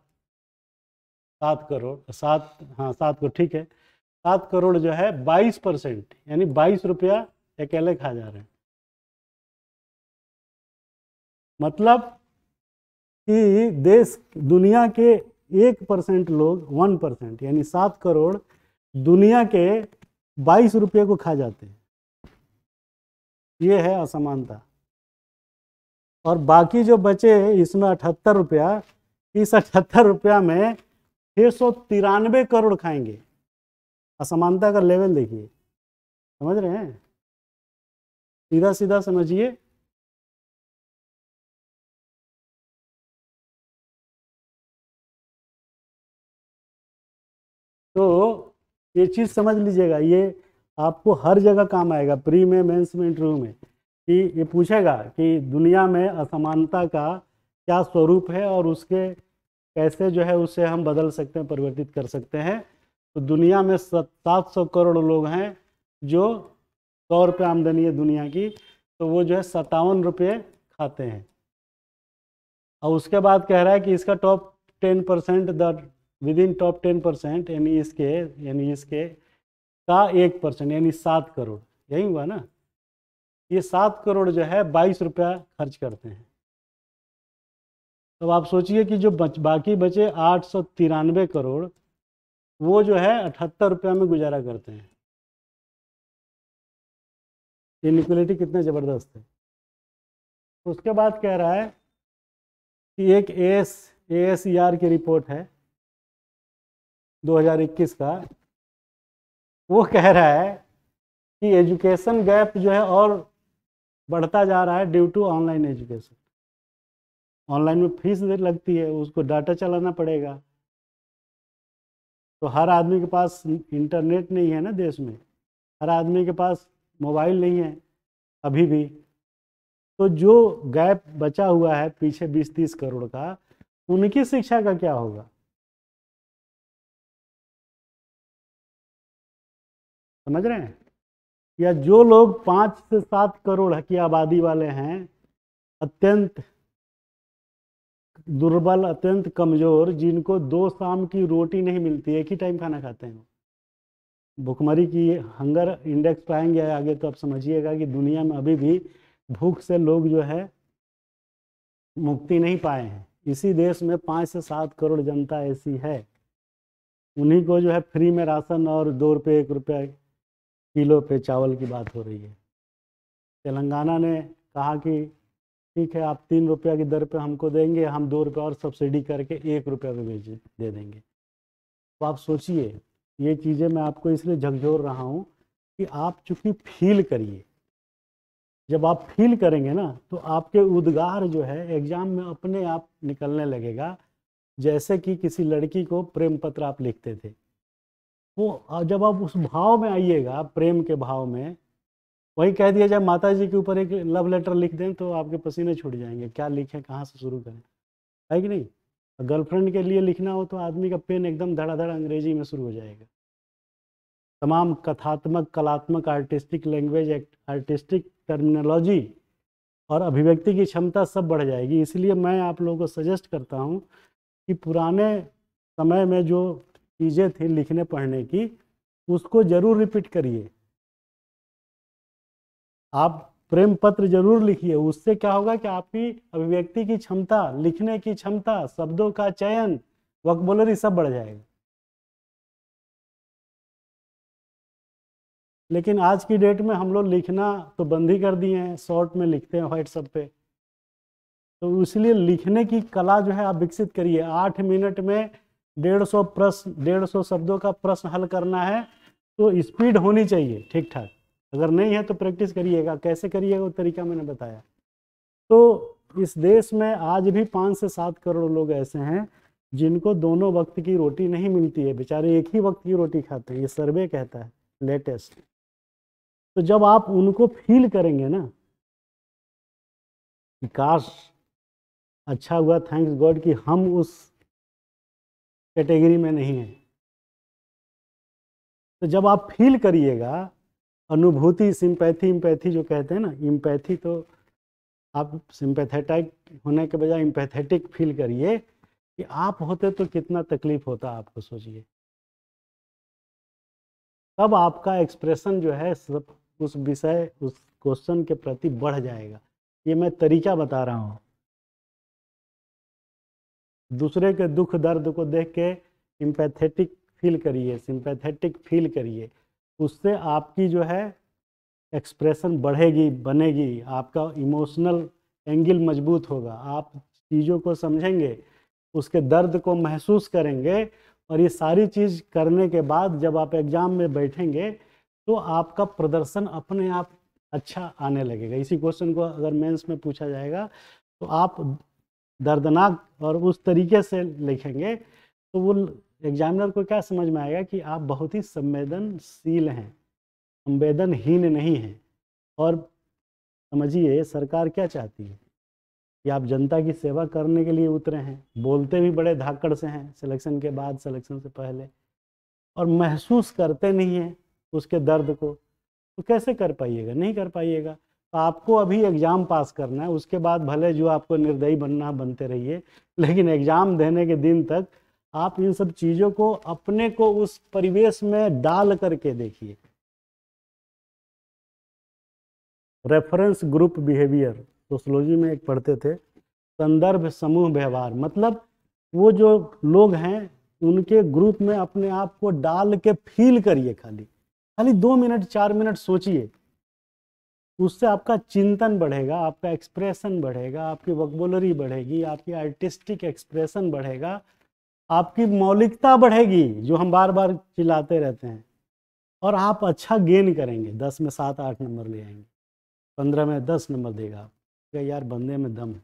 सात करोड़ सात हाँ सात को ठीक है सात करोड़ जो है बाईस परसेंट यानी बाईस रुपया अकेले खा जा रहे हैं मतलब कि देश दुनिया के एक परसेंट लोग वन परसेंट यानी सात करोड़ दुनिया के बाईस रुपये को खा जाते हैं ये है असमानता और बाकी जो बचे इसमें अठहत्तर रुपया इस अठहत्तर रुपया में छः सौ तिरानवे करोड़ खाएंगे असमानता का लेवल देखिए समझ रहे हैं सीधा सीधा समझिए तो ये चीज़ समझ लीजिएगा ये आपको हर जगह काम आएगा प्री में मेंस में इंटरव्यू में कि ये पूछेगा कि दुनिया में असमानता का क्या स्वरूप है और उसके कैसे जो है उसे हम बदल सकते हैं परिवर्तित कर सकते हैं तो दुनिया में सात सौ करोड़ लोग हैं जो सौ रुपये आमदनी है दुनिया की तो वो जो है सत्तावन रुपये खाते हैं और उसके बाद कह रहा है कि इसका top ten percent the within top ten percent यानी इसके यानी इसके का एक परसेंट यानी सात करोड़ यही हुआ ना ये सात करोड़ जो है बाईस रुपया खर्च करते हैं तो आप सोचिए कि जो बच, बाकी बचे आठ सौ तिरानवे करोड़ वो जो है अठहत्तर रुपया में गुजारा करते हैं ये इनिक्वलिटी कितने ज़बरदस्त है उसके बाद कह रहा है कि एक S A S E R की रिपोर्ट है 2021 का वो कह रहा है कि एजुकेशन गैप जो है और बढ़ता जा रहा है due to online education online में फीस लगती है उसको डाटा चलाना पड़ेगा तो हर आदमी के पास इंटरनेट नहीं है ना देश में हर आदमी के पास मोबाइल नहीं है अभी भी तो जो गैप बचा हुआ है पीछे 20-30 करोड़ का उनकी शिक्षा का क्या होगा समझ रहे हैं या जो लोग पाँच से सात करोड़ की आबादी वाले हैं अत्यंत दुर्बल अत्यंत कमजोर जिनको दो शाम की रोटी नहीं मिलती एक ही टाइम खाना खाते हैं भुखमरी की हंगर इंडेक्स पाएंगे आगे तो आप समझिएगा कि दुनिया में अभी भी भूख से लोग जो है मुक्ति नहीं पाए हैं इसी देश में पाँच से सात करोड़ जनता ऐसी है उन्हीं को जो है फ्री में राशन और दो रुपये एक रुपये किलो पे चावल की बात हो रही है तेलंगाना ने कहा कि ठीक है आप तीन रुपया की दर पे हमको देंगे हम दो रुपया और सब्सिडी करके एक रुपया में भेज दे देंगे तो आप सोचिए ये चीज़ें मैं आपको इसलिए झकझोर रहा हूँ कि आप चूँकि फील करिए जब आप फील करेंगे ना तो आपके उद्गार जो है एग्ज़ाम में अपने आप निकलने लगेगा जैसे कि किसी लड़की को प्रेम पत्र आप लिखते थे वो जब आप उस भाव में आइएगा प्रेम के भाव में वही कह दिया जाए माता जी के ऊपर एक लव लेटर लिख दें तो आपके पसीने छूट जाएंगे क्या लिखें कहाँ से शुरू करें है कि नहीं गर्लफ्रेंड के लिए लिखना हो तो आदमी का पेन एकदम धड़ाधड़ अंग्रेजी में शुरू हो जाएगा तमाम कथात्मक कलात्मक आर्टिस्टिक लैंग्वेज आर्टिस्टिक टर्मिनोलॉजी और अभिव्यक्ति की क्षमता सब बढ़ जाएगी इसलिए मैं आप लोगों को सजेस्ट करता हूँ कि पुराने समय में जो चीज़ें थी लिखने पढ़ने की उसको जरूर रिपीट करिए आप प्रेम पत्र जरूर लिखिए उससे क्या होगा कि आपकी अभिव्यक्ति की क्षमता लिखने की क्षमता शब्दों का चयन वकबोलरी सब बढ़ जाएगा लेकिन आज की डेट में हम लोग लिखना तो बंद ही कर दिए हैं शॉर्ट में लिखते हैं व्हाट्सअप पे तो इसलिए लिखने की कला जो है आप विकसित करिए आठ मिनट में डेढ़ सौ प्रश्न डेढ़ सौ शब्दों का प्रश्न हल करना है तो स्पीड होनी चाहिए ठीक ठाक अगर नहीं है तो प्रैक्टिस करिएगा कैसे करिएगा वो तरीका मैंने बताया तो इस देश में आज भी पाँच से सात करोड़ लोग ऐसे हैं जिनको दोनों वक्त की रोटी नहीं मिलती है बेचारे एक ही वक्त की रोटी खाते हैं ये सर्वे कहता है लेटेस्ट तो जब आप उनको फील करेंगे ना कि काश अच्छा हुआ थैंक्स गॉड कि हम उस कैटेगरी में नहीं है तो जब आप फील करिएगा अनुभूति सिंपैथी इम्पैथी जो कहते हैं ना इम्पैथी तो आप सिंपैथेटिक होने के बजाय इम्पैथेटिक फील करिए कि आप होते तो कितना तकलीफ होता आपको सोचिए तब आपका एक्सप्रेशन जो है सब उस विषय उस क्वेश्चन के प्रति बढ़ जाएगा ये मैं तरीका बता रहा हूँ दूसरे के दुख दर्द को देख के सिंपैथेटिक फील करिए सिंपैथेटिक फील करिए उससे आपकी जो है एक्सप्रेशन बढ़ेगी बनेगी आपका इमोशनल एंगल मजबूत होगा आप चीज़ों को समझेंगे उसके दर्द को महसूस करेंगे और ये सारी चीज़ करने के बाद जब आप एग्ज़ाम में बैठेंगे तो आपका प्रदर्शन अपने आप अच्छा आने लगेगा इसी क्वेश्चन को अगर मेंस में पूछा जाएगा तो आप दर्दनाक और उस तरीके से लिखेंगे तो वो एग्जामिनर को क्या समझ में आएगा कि आप बहुत ही संवेदनशील हैं संवेदनहीन नहीं हैं और समझिए सरकार क्या चाहती है कि आप जनता की सेवा करने के लिए उतरे हैं बोलते भी बड़े धाकड़ से हैं सिलेक्शन के बाद सिलेक्शन से पहले और महसूस करते नहीं हैं उसके दर्द को तो कैसे कर पाइएगा नहीं कर पाइएगा तो आपको अभी एग्ज़ाम पास करना है उसके बाद भले जो आपको निर्दयी बनना बनते रहिए लेकिन एग्ज़ाम देने के दिन तक आप इन सब चीज़ों को अपने को उस परिवेश में डाल करके देखिए रेफरेंस ग्रुप बिहेवियर सोशोलॉजी में एक पढ़ते थे संदर्भ समूह व्यवहार मतलब वो जो लोग हैं उनके ग्रुप में अपने आप को डाल के फील करिए खाली खाली दो मिनट चार मिनट सोचिए उससे आपका चिंतन बढ़ेगा आपका एक्सप्रेशन बढ़ेगा आपकी वकबुलरी बढ़ेगी आपकी आर्टिस्टिक एक्सप्रेशन बढ़ेगा आपकी मौलिकता बढ़ेगी जो हम बार बार चिल्लाते रहते हैं और आप अच्छा गेन करेंगे दस में सात आठ नंबर ले आएंगे पंद्रह में दस नंबर देगा आप यार बंदे में दम है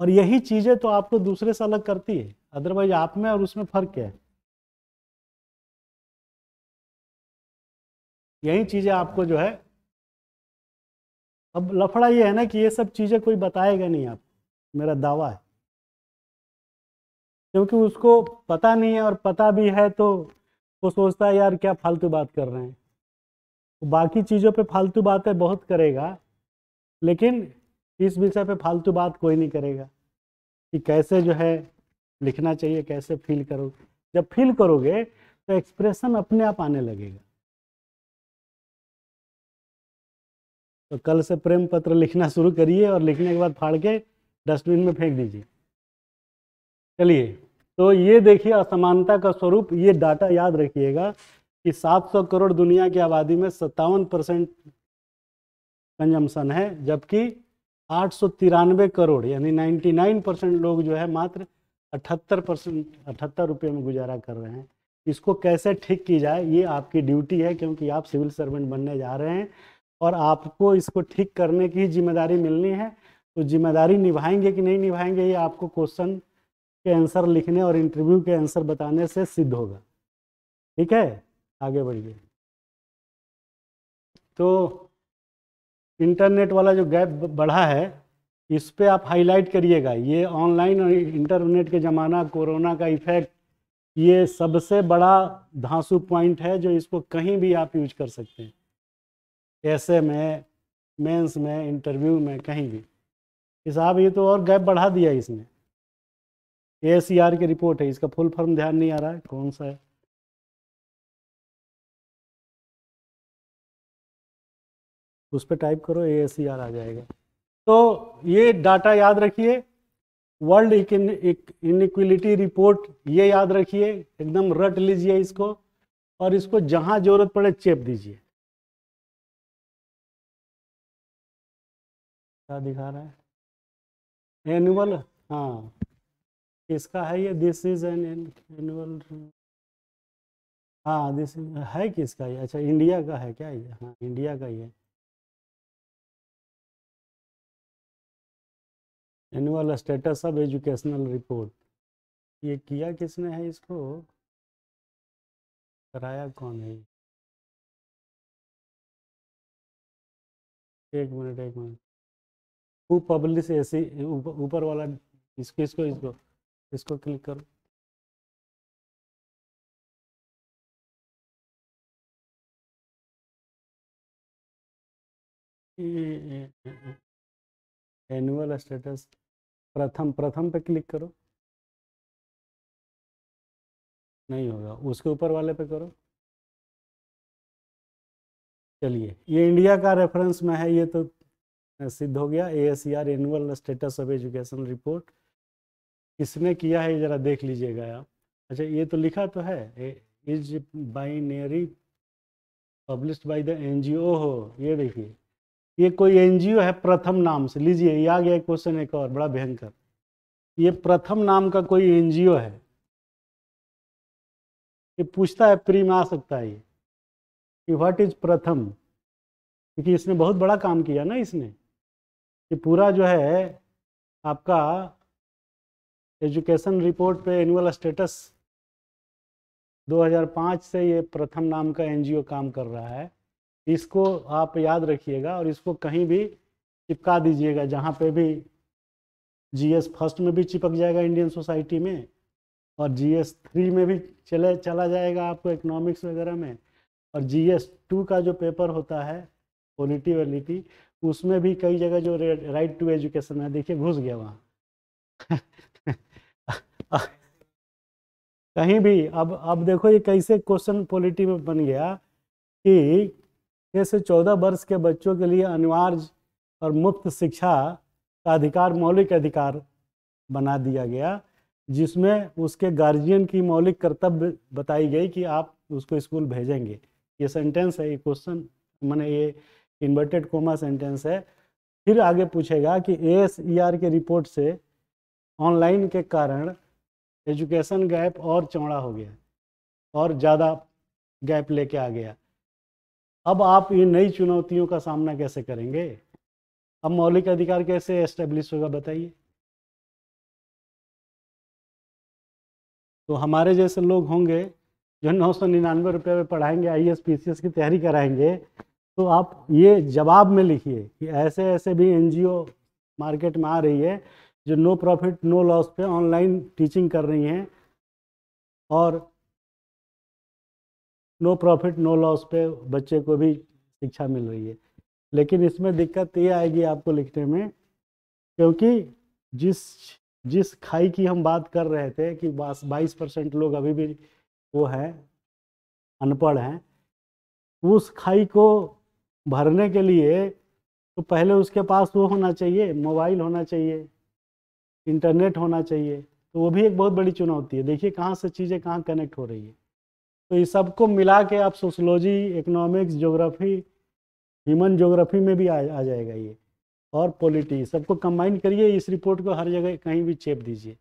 और यही चीज़ें तो आपको दूसरे से अलग करती है अदरवाइज आप में और उसमें फ़र्क क्या है यही चीज़ें आपको जो है अब लफड़ा ये है ना कि ये सब चीज़ें कोई बताएगा नहीं आप मेरा दावा है क्योंकि उसको पता नहीं है और पता भी है तो वो सोचता है यार क्या फालतू बात कर रहे हैं तो बाकी चीज़ों पे फालतू बातें बहुत करेगा लेकिन इस विषय पे फालतू बात कोई नहीं करेगा कि कैसे जो है लिखना चाहिए कैसे फील करोगे जब फील करोगे तो एक्सप्रेशन अपने आप आने लगेगा तो कल से प्रेम पत्र लिखना शुरू करिए और लिखने के बाद फाड़ के डस्टबिन में फेंक दीजिए चलिए तो ये देखिए असमानता का स्वरूप ये डाटा याद रखिएगा कि 700 करोड़ दुनिया की आबादी में सत्तावन परसेंट कंजम्पन है जबकि आठ करोड़ यानी 99 परसेंट लोग जो है मात्र 78 परसेंट अठहत्तर रुपये में गुजारा कर रहे हैं इसको कैसे ठीक की जाए ये आपकी ड्यूटी है क्योंकि आप सिविल सर्वेंट बनने जा रहे हैं और आपको इसको ठीक करने की जिम्मेदारी मिलनी है तो जिम्मेदारी निभाएंगे कि नहीं निभाएंगे ये आपको क्वेश्चन के आंसर लिखने और इंटरव्यू के आंसर बताने से सिद्ध होगा ठीक है आगे बढ़िए तो इंटरनेट वाला जो गैप बढ़ा है इस पर आप हाईलाइट करिएगा ये ऑनलाइन और इंटरनेट के ज़माना कोरोना का इफेक्ट ये सबसे बड़ा धांसू पॉइंट है जो इसको कहीं भी आप यूज कर सकते हैं ऐसे में मेंस में इंटरव्यू में कहीं भी हिसाब ये तो और गैप बढ़ा दिया इसने ए सी आर की रिपोर्ट है इसका फुल फॉर्म ध्यान नहीं आ रहा है कौन सा है उस पर टाइप करो ए सी आर आ जाएगा तो ये डाटा याद रखिए वर्ल्ड इनिक्विलिटी रिपोर्ट ये याद रखिए एकदम रट लीजिए इसको और इसको जहाँ ज़रूरत पड़े चेप दीजिए क्या दिखा रहा है एनुअल हाँ किसका है ये दिस इज एन एनुअल हाँ दिस है किसका ये अच्छा इंडिया का है क्या ये हाँ इंडिया का ही है annual status of educational report ये किया किसने है इसको कराया कौन है एक मिनट एक मिनट हु पब्लिश ऐसी ऊपर वाला इसको इसको इसको इसको क्लिक करो एनुअल स्टेटस प्रथम प्रथम पे क्लिक करो नहीं होगा उसके ऊपर वाले पे करो चलिए ये इंडिया का रेफरेंस में है ये तो सिद्ध हो गया A S R annual status of education report किसने किया है ज़रा देख लीजिएगा आप अच्छा ये तो लिखा तो है is binary published by the NGO हो ये देखिए ये कोई एनजीओ है प्रथम नाम से लीजिए ये आ गया क्वेश्चन एक और बड़ा भयंकर ये प्रथम नाम का कोई एनजीओ है ये पूछता है प्री में आ सकता है ये कि व्हाट इज प्रथम क्योंकि इसने बहुत बड़ा काम किया ना इसने कि पूरा जो है आपका एजुकेशन रिपोर्ट पे एनुअल स्टेटस 2005 से ये प्रथम नाम का एनजीओ काम कर रहा है इसको आप याद रखिएगा और इसको कहीं भी चिपका दीजिएगा जहाँ पे भी जीएस फर्स्ट में भी चिपक जाएगा इंडियन सोसाइटी में और जीएस थ्री में भी चले चला जाएगा आपको इकोनॉमिक्स वगैरह में और जीएस टू का जो पेपर होता है पोलिटी वलिटी उसमें भी कई जगह जो राइट टू एजुकेशन है देखिए घुस गया वहाँ कहीं भी अब अब देखो ये कैसे क्वेश्चन पॉलिटी में बन गया कि कैसे चौदह वर्ष के बच्चों के लिए अनिवार्य और मुफ्त शिक्षा का अधिकार मौलिक अधिकार बना दिया गया जिसमें उसके गार्जियन की मौलिक कर्तव्य बताई गई कि आप उसको स्कूल भेजेंगे ये सेंटेंस है ये क्वेश्चन मैंने ये इन्वर्टेड कोमा सेंटेंस है फिर आगे पूछेगा कि एस ई आर के रिपोर्ट से ऑनलाइन के कारण एजुकेशन गैप और चौड़ा हो गया और ज़्यादा गैप लेके आ गया अब आप ये नई चुनौतियों का सामना कैसे करेंगे अब मौलिक अधिकार कैसे एस्टेब्लिश होगा बताइए तो हमारे जैसे लोग होंगे जो नौ सौ निन्यानवे रुपये में पढ़ाएंगे I S P C S की तैयारी कराएंगे तो आप ये जवाब में लिखिए कि ऐसे ऐसे भी एनजीओ मार्केट में आ रही है जो नो प्रॉफिट नो लॉस पे ऑनलाइन टीचिंग कर रही हैं और नो प्रॉफिट नो लॉस पे बच्चे को भी शिक्षा मिल रही है लेकिन इसमें दिक्कत ये आएगी आपको लिखने में क्योंकि जिस जिस खाई की हम बात कर रहे थे कि बाईस परसेंट लोग अभी भी वो हैं अनपढ़ हैं उस खाई को भरने के लिए तो पहले उसके पास वो होना चाहिए मोबाइल होना चाहिए इंटरनेट होना चाहिए तो वो भी एक बहुत बड़ी चुनौती है देखिए कहाँ से चीज़ें कहाँ कनेक्ट हो रही है तो ये सबको मिला के आप sociology economics geography human geography में भी आ, आ जाएगा ये और पॉलिटी सबको कंबाइन करिए इस रिपोर्ट को हर जगह कहीं भी चेप दीजिए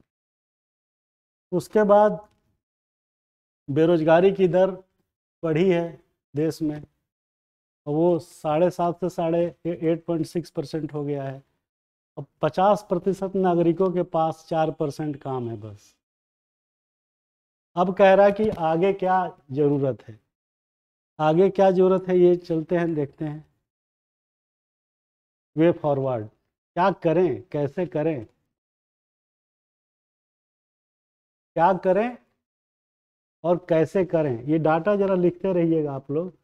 उसके बाद बेरोजगारी की दर बढ़ी है देश में और वो साढ़े सात से साढ़े एट पॉइंट सिक्स परसेंट हो गया है अब पचास प्रतिशत नागरिकों के पास चार परसेंट काम है बस अब कह रहा है कि आगे क्या ज़रूरत है आगे क्या ज़रूरत है ये चलते हैं देखते हैं वे फॉरवर्ड क्या करें कैसे करें क्या करें और कैसे करें ये डाटा ज़रा लिखते रहिएगा आप लोग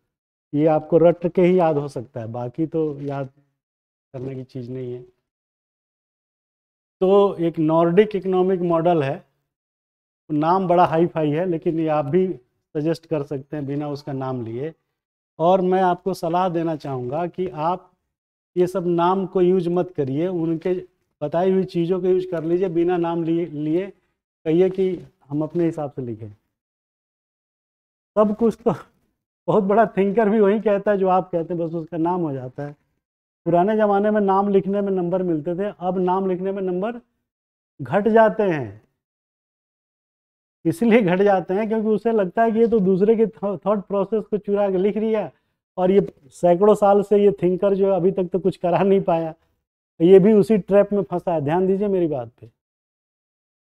ये आपको रट के ही याद हो सकता है बाकी तो याद करने की चीज़ नहीं है तो एक नॉर्डिक इकोनॉमिक मॉडल है नाम बड़ा हाई फाई है लेकिन ये आप भी सजेस्ट कर सकते हैं बिना उसका नाम लिए और मैं आपको सलाह देना चाहूँगा कि आप ये सब नाम को यूज मत करिए उनके बताई हुई चीज़ों को यूज कर लीजिए बिना नाम लिए लिए कहिए कि हम अपने हिसाब से लिखें सब कुछ तो बहुत बड़ा थिंकर भी वही कहता है जो आप कहते हैं बस उसका नाम हो जाता है पुराने ज़माने में नाम लिखने में नंबर मिलते थे अब नाम लिखने में नंबर घट जाते हैं इसलिए घट जाते हैं क्योंकि उसे लगता है कि ये तो दूसरे के थॉट प्रोसेस को चुरा के लिख रही है और ये सैकड़ों साल से ये थिंकर जो है अभी तक तो कुछ करा नहीं पाया ये भी उसी ट्रैप में फंसा है ध्यान दीजिए मेरी बात पे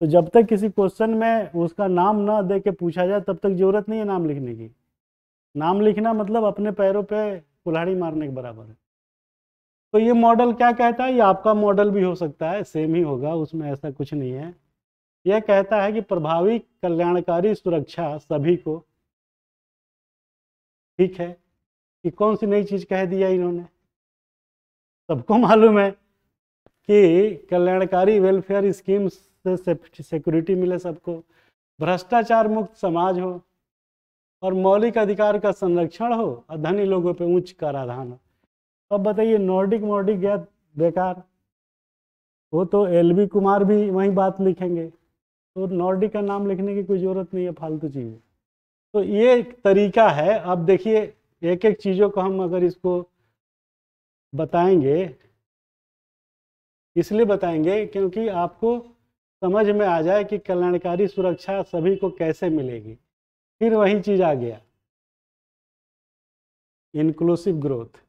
तो जब तक किसी क्वेश्चन में उसका नाम ना दे के पूछा जाए तब तक जरूरत नहीं है नाम लिखने की नाम लिखना मतलब अपने पैरों पे कुल्हाड़ी मारने के बराबर है तो ये मॉडल क्या कहता है ये आपका मॉडल भी हो सकता है सेम ही होगा उसमें ऐसा कुछ नहीं है यह कहता है कि प्रभावी कल्याणकारी सुरक्षा सभी को ठीक है कि कौन सी नई चीज़ कह दिया इन्होंने सबको मालूम है कि कल्याणकारी वेलफेयर स्कीम से सिक्योरिटी मिले सबको भ्रष्टाचार मुक्त समाज हो और मौलिक अधिकार का संरक्षण हो और धनी लोगों पे उच्च कराधान हो अब बताइए नॉर्डिक मॉर्डिक गया बेकार वो तो एल बी कुमार भी वही बात लिखेंगे तो नॉर्डिक का नाम लिखने की कोई ज़रूरत नहीं है फालतू चीज़ तो ये एक तरीका है अब देखिए एक एक चीज़ों को हम अगर इसको बताएंगे इसलिए बताएंगे क्योंकि आपको समझ में आ जाए कि कल्याणकारी सुरक्षा सभी को कैसे मिलेगी फिर वही चीज आ गया इंक्लूसिव ग्रोथ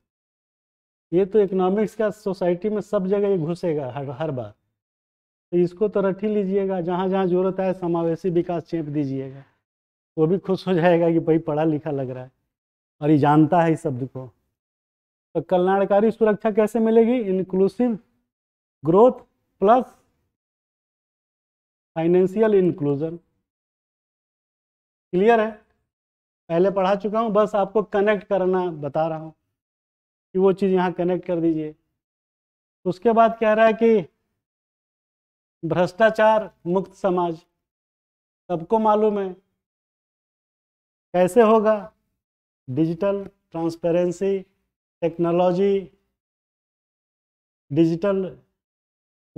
ये तो इकोनॉमिक्स का सोसाइटी में सब जगह ये घुसेगा हर हर बार तो इसको तो रख ही लीजिएगा जहाँ जहाँ जरूरत है समावेशी विकास चेप दीजिएगा वो भी खुश हो जाएगा कि भाई पढ़ा लिखा लग रहा है और ये जानता है इस शब्द को तो कल्याणकारी सुरक्षा कैसे मिलेगी inclusive growth plus financial inclusion clear है पहले पढ़ा चुका हूँ बस आपको कनेक्ट करना बता रहा हूँ कि वो चीज़ यहाँ कनेक्ट कर दीजिए उसके बाद कह रहा है कि भ्रष्टाचार मुक्त समाज सबको मालूम है कैसे होगा digital transparency technology digital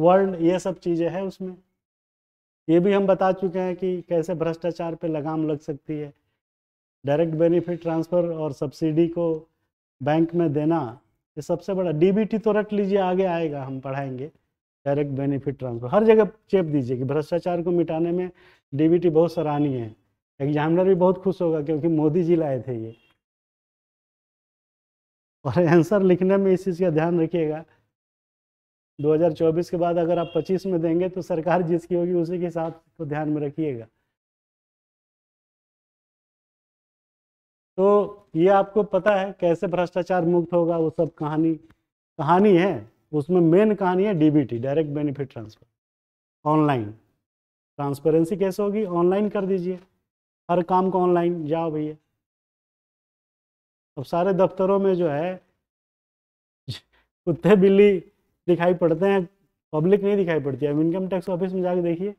world ये सब चीज़ें हैं उसमें ये भी हम बता चुके हैं कि कैसे भ्रष्टाचार पे लगाम लग सकती है डायरेक्ट बेनिफिट ट्रांसफ़र और सब्सिडी को बैंक में देना ये सबसे बड़ा डीबीटी तो रट लीजिए आगे आएगा हम पढ़ाएंगे डायरेक्ट बेनिफिट ट्रांसफ़र हर जगह चेप दीजिए कि भ्रष्टाचार को मिटाने में डीबीटी बहुत सराहनीय है एग्जामिनर भी बहुत खुश होगा क्योंकि मोदी जी लाए थे ये और आंसर लिखने में इस चीज़ का ध्यान रखिएगा 2024 के बाद अगर आप 25 में देंगे तो सरकार जिसकी होगी उसी के हिसाब को तो ध्यान में रखिएगा तो ये आपको पता है कैसे भ्रष्टाचार मुक्त होगा वो सब कहानी कहानी है उसमें मेन कहानी है DBT direct benefit transfer online transparency कैसे होगी ऑनलाइन कर दीजिए हर काम को ऑनलाइन जाओ भैया अब सारे दफ्तरों में जो है कुत्ते बिल्ली दिखाई पड़ते हैं पब्लिक नहीं दिखाई पड़ती अब इनकम टैक्स ऑफिस में जाके देखिए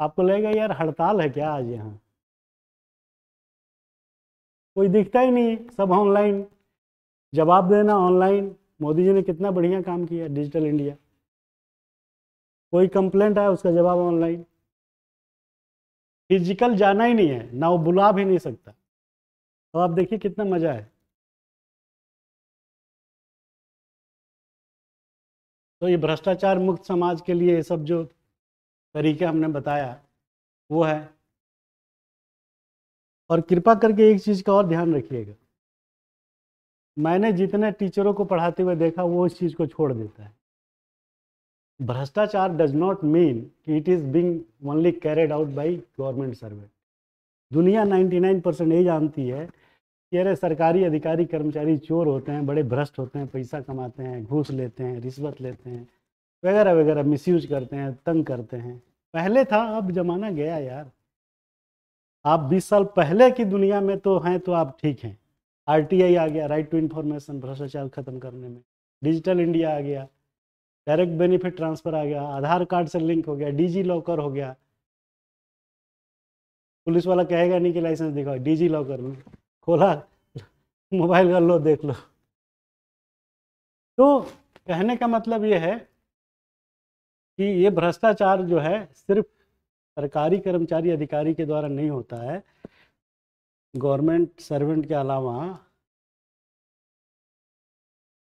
आपको लगेगा यार हड़ताल है क्या आज यहाँ कोई दिखता ही नहीं है सब ऑनलाइन जवाब देना ऑनलाइन मोदी जी ने कितना बढ़िया काम किया डिजिटल इंडिया कोई कंप्लेंट आया उसका जवाब ऑनलाइन फिजिकल जाना ही नहीं है ना वो बुला भी नहीं सकता तो आप देखिए कितना मज़ा है तो ये भ्रष्टाचार मुक्त समाज के लिए ये सब जो तरीके हमने बताया वो है और कृपा करके एक चीज़ का और ध्यान रखिएगा मैंने जितने टीचरों को पढ़ाते हुए देखा वो इस चीज़ को छोड़ देता है भ्रष्टाचार डज नॉट मीन कि it is being only carried out by government servant दुनिया 99 परसेंट ये जानती है कि अरे सरकारी अधिकारी कर्मचारी चोर होते हैं बड़े भ्रष्ट होते हैं पैसा कमाते हैं घूस लेते हैं रिश्वत लेते हैं वगैरह वगैरह मिसयूज करते हैं तंग करते हैं पहले था अब जमाना गया यार आप 20 साल पहले की दुनिया में तो हैं तो आप ठीक हैं आरटीआई आ गया राइट टू इन्फॉर्मेशन भ्रष्टाचार खत्म करने में डिजिटल इंडिया आ गया डायरेक्ट बेनिफिट ट्रांसफर आ गया आधार कार्ड से लिंक हो गया डीजी लॉकर हो गया पुलिस वाला कहेगा नहीं कि लाइसेंस दिखाओ डीजी लॉकर में खोला मोबाइल कर लो देख लो तो कहने का मतलब ये है कि ये भ्रष्टाचार जो है सिर्फ सरकारी कर्मचारी अधिकारी के द्वारा नहीं होता है गवर्नमेंट सर्वेंट के अलावा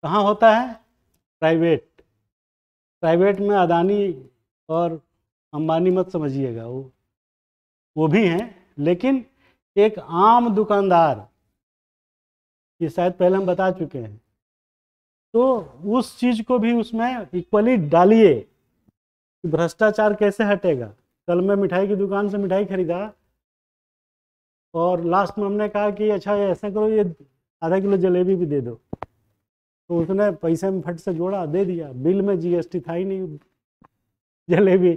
कहाँ होता है प्राइवेट प्राइवेट में अदानी और अंबानी मत समझिएगा वो वो भी हैं लेकिन एक आम दुकानदार ये शायद पहले हम बता चुके हैं तो उस चीज को भी उसमें इक्वली डालिए भ्रष्टाचार कैसे हटेगा कल मैं मिठाई की दुकान से मिठाई खरीदा और लास्ट में हमने कहा कि अच्छा ये ऐसा करो ये आधा किलो जलेबी भी दे दो तो उसने पैसे में फट से जोड़ा दे दिया बिल में जीएसटी था ही नहीं जलेबी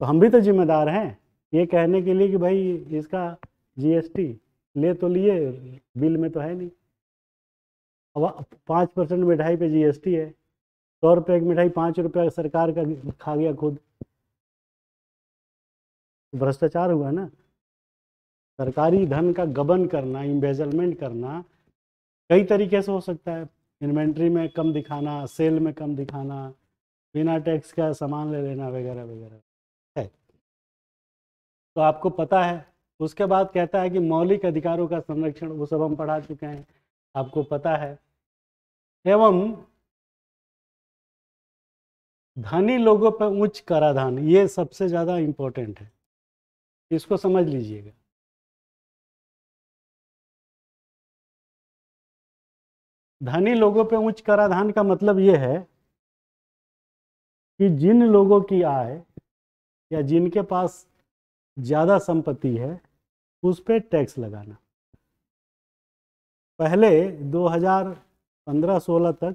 तो हम भी तो जिम्मेदार हैं ये कहने के लिए कि भाई इसका जीएसटी ले तो लिए बिल में तो है नहीं अब पाँच परसेंट मिठाई पे जीएसटी है सौ तो रुपये की मिठाई पाँच रुपये सरकार का खा गया खुद भ्रष्टाचार हुआ ना सरकारी धन का गबन करना इम्बेजलमेंट करना कई तरीके से हो सकता है इन्वेंट्री में कम दिखाना सेल में कम दिखाना बिना टैक्स का सामान ले लेना वगैरह वगैरह तो आपको पता है उसके बाद कहता है कि मौलिक अधिकारों का संरक्षण वो सब हम पढ़ा चुके हैं आपको पता है एवं धनी लोगों पर उच्च कराधान ये सबसे ज़्यादा इम्पोर्टेंट है इसको समझ लीजिएगा धनी लोगों पर उच्च कराधान का मतलब ये है कि जिन लोगों की आय या जिनके पास ज़्यादा संपत्ति है उस पर टैक्स लगाना पहले 2015-16 तक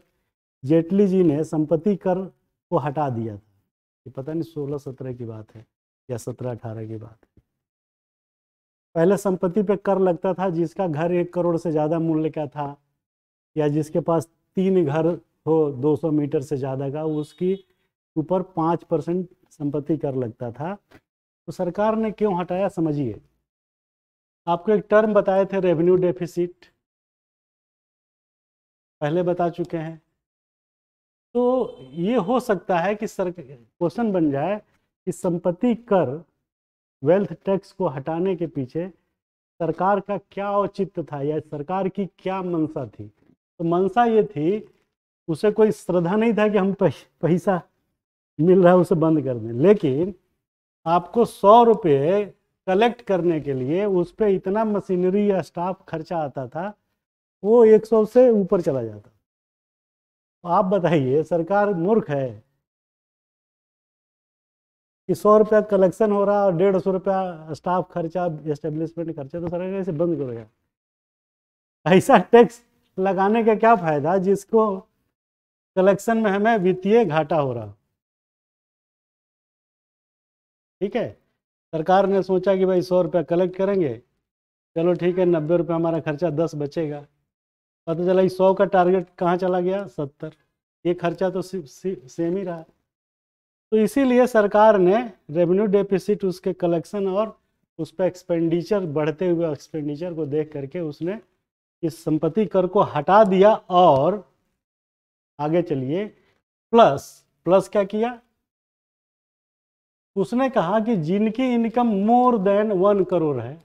जेटली जी ने संपत्ति कर को हटा दिया था ये पता नहीं 16-17 की बात है या 17-18 की बात है पहले संपत्ति पे कर लगता था जिसका घर एक करोड़ से ज़्यादा मूल्य का था या जिसके पास तीन घर हो 200 मीटर से ज़्यादा का उसकी ऊपर पाँच परसेंट संपत्ति कर लगता था तो सरकार ने क्यों हटाया समझिए आपको एक टर्म बताए थे रेवेन्यू डेफिसिट पहले बता चुके हैं तो ये हो सकता है कि सर क्वेश्चन बन जाए कि संपत्ति कर वेल्थ टैक्स को हटाने के पीछे सरकार का क्या औचित्य था या सरकार की क्या मंशा थी तो मंशा ये थी उसे कोई श्रद्धा नहीं था कि हम पैसा मिल रहा है उसे बंद कर दें लेकिन आपको सौ रुपये कलेक्ट करने के लिए उस पर इतना मशीनरी या स्टाफ खर्चा आता था वो एक सौ से ऊपर चला जाता आप बताइए सरकार मूर्ख है कि सौ रुपया कलेक्शन हो रहा और डेढ़ सौ रुपया स्टाफ खर्चा एस्टेब्लिशमेंट खर्चा तो सरकार ऐसे बंद कर गया ऐसा टैक्स लगाने का क्या फायदा जिसको कलेक्शन में हमें वित्तीय घाटा हो रहा ठीक है सरकार ने सोचा कि भाई सौ रुपया कलेक्ट करेंगे चलो ठीक है नब्बे रुपये हमारा खर्चा दस बचेगा पता चला कि सौ का टारगेट कहाँ चला गया सत्तर ये खर्चा तो सिर्फ सेम ही रहा तो इसीलिए सरकार ने रेवेन्यू डेफिसिट उसके कलेक्शन और उस पर एक्सपेंडिचर बढ़ते हुए एक्सपेंडिचर को देख करके उसने इस संपत्ति कर को हटा दिया और आगे चलिए प्लस प्लस क्या किया उसने कहा कि जिनकी income more than one crore है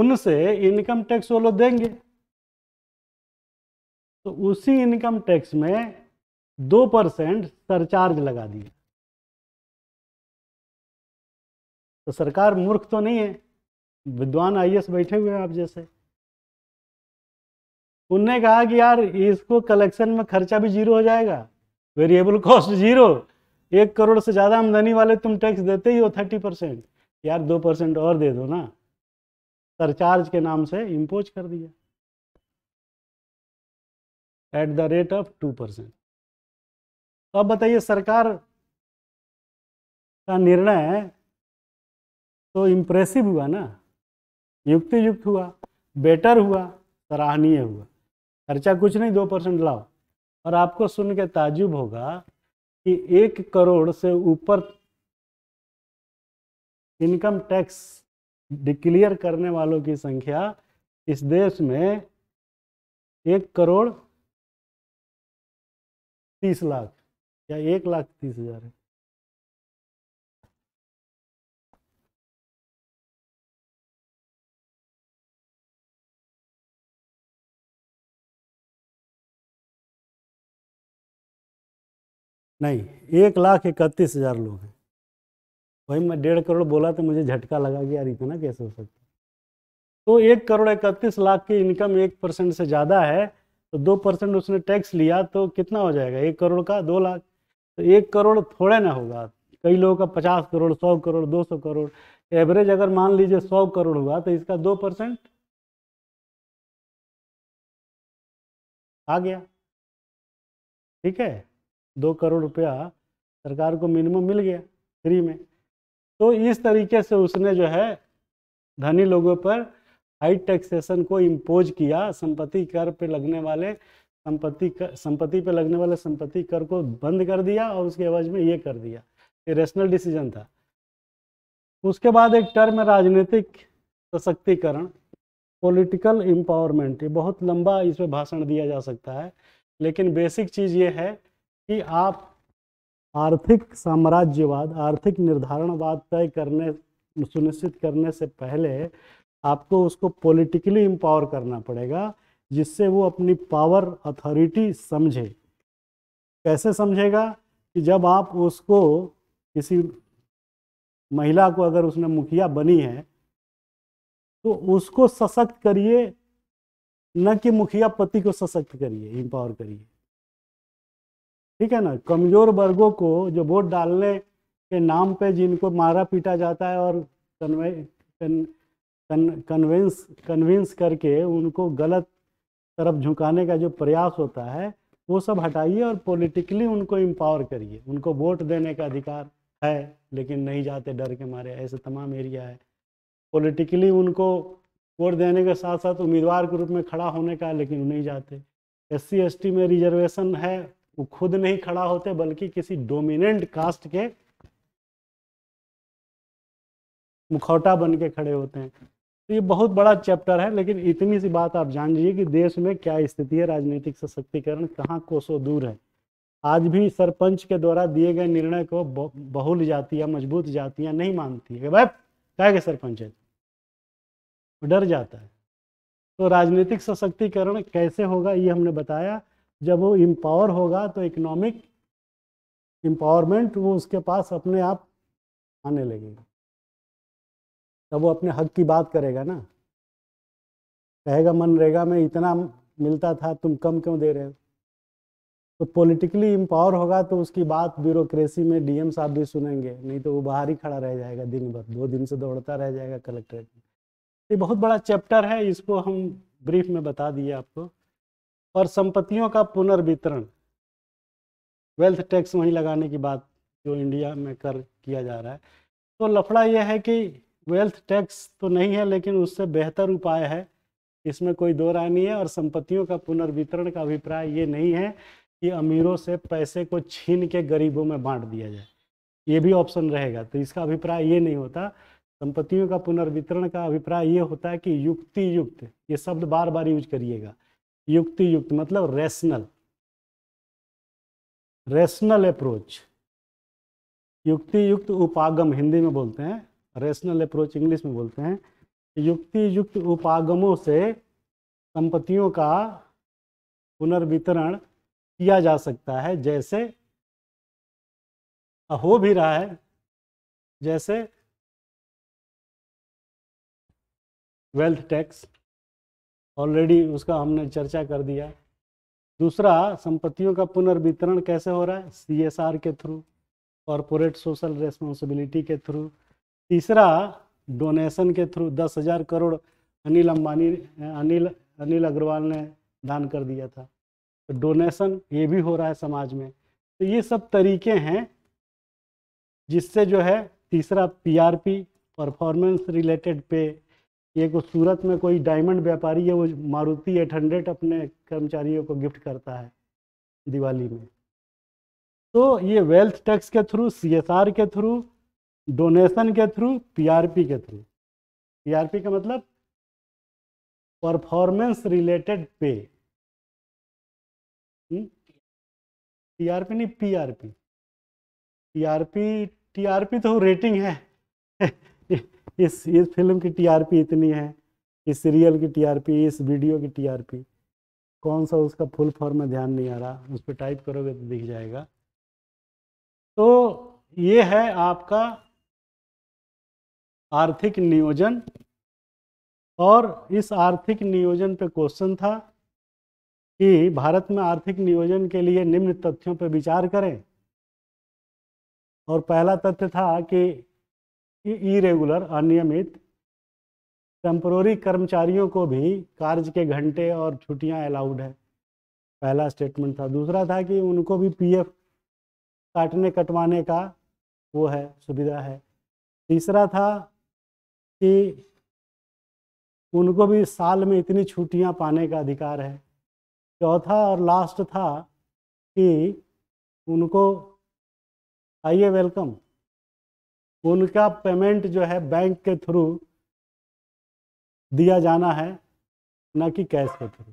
उनसे इनकम टैक्स वो लोग देंगे तो उसी इनकम टैक्स में दो परसेंट सरचार्ज लगा दिया तो सरकार मूर्ख तो नहीं है विद्वान आईएएस बैठे हुए हैं आप जैसे उनने कहा कि यार इसको कलेक्शन में खर्चा भी जीरो हो जाएगा वेरिएबल कॉस्ट जीरो एक करोड़ से ज़्यादा आमदनी वाले तुम टैक्स देते ही हो थर्टी परसेंट यार दो परसेंट और दे दो ना सरचार्ज के नाम से इम्पोज कर दिया at the rate of two percent तो अब बताइए सरकार का निर्णय तो इम्प्रेसिव हुआ ना युक्ति युक्त हुआ बेटर हुआ सराहनीय हुआ खर्चा कुछ नहीं दो परसेंट लाओ और आपको सुन के ताजुब होगा कि एक करोड़ से ऊपर इनकम टैक्स डिक्लेयर करने वालों की संख्या इस देश में एक करोड़ तीस लाख या एक लाख तीस हजार है नहीं एक लाख इकतीस हज़ार लोग हैं वही मैं डेढ़ करोड़ बोला तो मुझे झटका लगा कि यार इतना कैसे हो सकता तो एक करोड़ इकतीस लाख की इनकम एक परसेंट से ज़्यादा है तो दो परसेंट उसने टैक्स लिया तो कितना हो जाएगा एक करोड़ का दो लाख तो एक करोड़ थोड़े ना होगा कई लोगों का पचास करोड़ सौ करोड़ दो सौ करोड़ एवरेज अगर मान लीजिए सौ करोड़ हुआ तो इसका दो परसेंट आ गया ठीक है दो करोड़ रुपया सरकार को मिनिमम मिल गया फ्री में तो इस तरीके से उसने जो है धनी लोगों पर हाई टैक्सेशन को इम्पोज किया संपत्ति कर पे लगने वाले संपत्ति कर संपत्ति पे लगने वाले संपत्ति कर को बंद कर दिया और उसके एवज में ये कर दिया ये रेशनल डिसीजन था उसके बाद एक टर्म है राजनीतिक सशक्तिकरण पॉलिटिकल इम्पावरमेंट ये बहुत लंबा इस पर भाषण दिया जा सकता है लेकिन बेसिक चीज़ ये है कि आप आर्थिक साम्राज्यवाद आर्थिक निर्धारणवाद तय करने सुनिश्चित करने से पहले आपको उसको पॉलिटिकली एम्पावर करना पड़ेगा जिससे वो अपनी पावर अथॉरिटी समझे कैसे समझेगा कि जब आप उसको किसी महिला को अगर उसने मुखिया बनी है तो उसको सशक्त करिए न कि मुखिया पति को सशक्त करिए एम्पावर करिए ठीक है ना कमज़ोर वर्गों को जो वोट डालने के नाम पे जिनको मारा पीटा जाता है और कन्वे कन, कन, कन्विंस कन्विंस करके उनको गलत तरफ झुकाने का जो प्रयास होता है वो सब हटाइए और पॉलिटिकली उनको एम्पावर करिए उनको वोट देने का अधिकार है लेकिन नहीं जाते डर के मारे ऐसे तमाम एरिया है पॉलिटिकली उनको वोट देने के साथ साथ उम्मीदवार के रूप में खड़ा होने का लेकिन नहीं जाते एस सी में रिजर्वेशन है वो खुद नहीं खड़ा होते बल्कि किसी डोमिनेंट कास्ट के मुखौटा बन के खड़े होते हैं तो ये बहुत बड़ा चैप्टर है लेकिन इतनी सी बात आप जान लीजिए कि देश में क्या स्थिति है राजनीतिक सशक्तिकरण कहाँ कोसों दूर है आज भी सरपंच के द्वारा दिए गए निर्णय को बहुल जातियां मजबूत जातियां नहीं मानती है भाई क्या के सरपंच है डर जाता है तो राजनीतिक सशक्तिकरण कैसे होगा ये हमने बताया जब वो एम्पावर होगा तो इकोनॉमिक एम्पावरमेंट वो उसके पास अपने आप आने लगेगा तब वो अपने हक की बात करेगा ना कहेगा मनरेगा में इतना मिलता था तुम कम क्यों दे रहे हो तो पॉलिटिकली एम्पावर होगा तो उसकी बात ब्यूरोक्रेसी में डीएम साहब भी सुनेंगे नहीं तो वो बाहर ही खड़ा रह जाएगा दिन भर दो दिन से दौड़ता रह जाएगा कलेक्ट्रेट में ये बहुत बड़ा चैप्टर है इसको हम ब्रीफ में बता दिए आपको और संपत्तियों का पुनर्वितरण वेल्थ टैक्स वहीं लगाने की बात जो इंडिया में कर किया जा रहा है तो लफड़ा यह है कि वेल्थ टैक्स तो नहीं है लेकिन उससे बेहतर उपाय है इसमें कोई दो राय नहीं है और संपत्तियों का पुनर्वितरण का अभिप्राय ये नहीं है कि अमीरों से पैसे को छीन के गरीबों में बांट दिया जाए ये भी ऑप्शन रहेगा तो इसका अभिप्राय ये नहीं होता संपत्तियों का पुनर्वितरण का अभिप्राय ये होता है कि युक्ति युक्त ये शब्द बार बार यूज करिएगा युक्ति युक्त मतलब रेशनल रेशनल अप्रोच युक्ति युक्त उपागम हिंदी में बोलते हैं रेशनल अप्रोच इंग्लिश में बोलते हैं युक्ति युक्त उपागमों से संपत्तियों का पुनर्वितरण किया जा सकता है जैसे हो भी रहा है जैसे वेल्थ टैक्स ऑलरेडी उसका हमने चर्चा कर दिया दूसरा संपत्तियों का पुनर्वितरण कैसे हो रहा है सीएसआर के थ्रू कॉरपोरेट सोशल रेस्पॉन्सिबिलिटी के थ्रू तीसरा डोनेशन के थ्रू दस हज़ार करोड़ अनिल अंबानी अनिल अनिल अग्रवाल ने दान कर दिया था तो डोनेशन ये भी हो रहा है समाज में तो ये सब तरीके हैं जिससे जो है तीसरा पीआरपी परफॉर्मेंस रिलेटेड पे एगो सूरत में कोई डायमंड व्यापारी है वो मारुति एट हंड्रेड अपने कर्मचारियों को गिफ्ट करता है दिवाली में तो ये वेल्थ टैक्स के थ्रू सीएसआर के थ्रू डोनेशन के थ्रू पीआरपी के थ्रू पीआरपी का मतलब परफॉर्मेंस रिलेटेड पे पी नहीं पीआरपी पीआरपी टीआरपी तो रेटिंग है इस इस फिल्म की टीआरपी इतनी है इस सीरियल की टीआरपी इस वीडियो की टीआरपी कौन सा उसका फुल फॉर्म में ध्यान नहीं आ रहा उस पर टाइप करोगे तो दिख जाएगा तो ये है आपका आर्थिक नियोजन और इस आर्थिक नियोजन पे क्वेश्चन था कि भारत में आर्थिक नियोजन के लिए निम्न तथ्यों पर विचार करें और पहला तथ्य था कि इरेगुलर अनियमित टेम्प्रोरी कर्मचारियों को भी कार्य के घंटे और छुट्टियां अलाउड है पहला स्टेटमेंट था दूसरा था कि उनको भी पीएफ काटने कटवाने का वो है सुविधा है तीसरा था कि उनको भी साल में इतनी छुट्टियां पाने का अधिकार है चौथा और लास्ट था कि उनको आइए वेलकम उनका पेमेंट जो है बैंक के थ्रू दिया जाना है ना कि कैश के थ्रू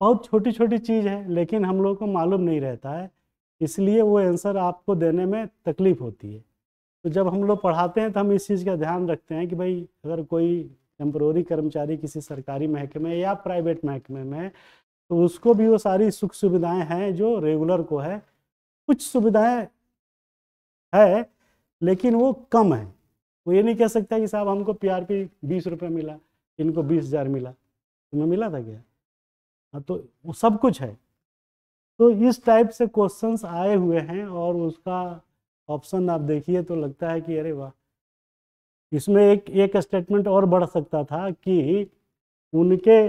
बहुत छोटी छोटी चीज़ है लेकिन हम लोग को मालूम नहीं रहता है इसलिए वो आंसर आपको देने में तकलीफ़ होती है तो जब हम लोग पढ़ाते हैं तो हम इस चीज़ का ध्यान रखते हैं कि भाई अगर कोई टेम्प्रोरी कर्मचारी किसी सरकारी महकमे या प्राइवेट महकमे में तो उसको भी वो सारी सुख सुविधाएं हैं जो रेगुलर को है कुछ सुविधाएं है लेकिन वो कम है वो ये नहीं कह सकता कि साहब हमको पी आर पी बीस रुपये मिला इनको बीस हज़ार मिला तुम्हें मिला था क्या हाँ तो वो सब कुछ है तो इस टाइप से क्वेश्चंस आए हुए हैं और उसका ऑप्शन आप देखिए तो लगता है कि अरे वाह इसमें एक एक स्टेटमेंट और बढ़ सकता था कि उनके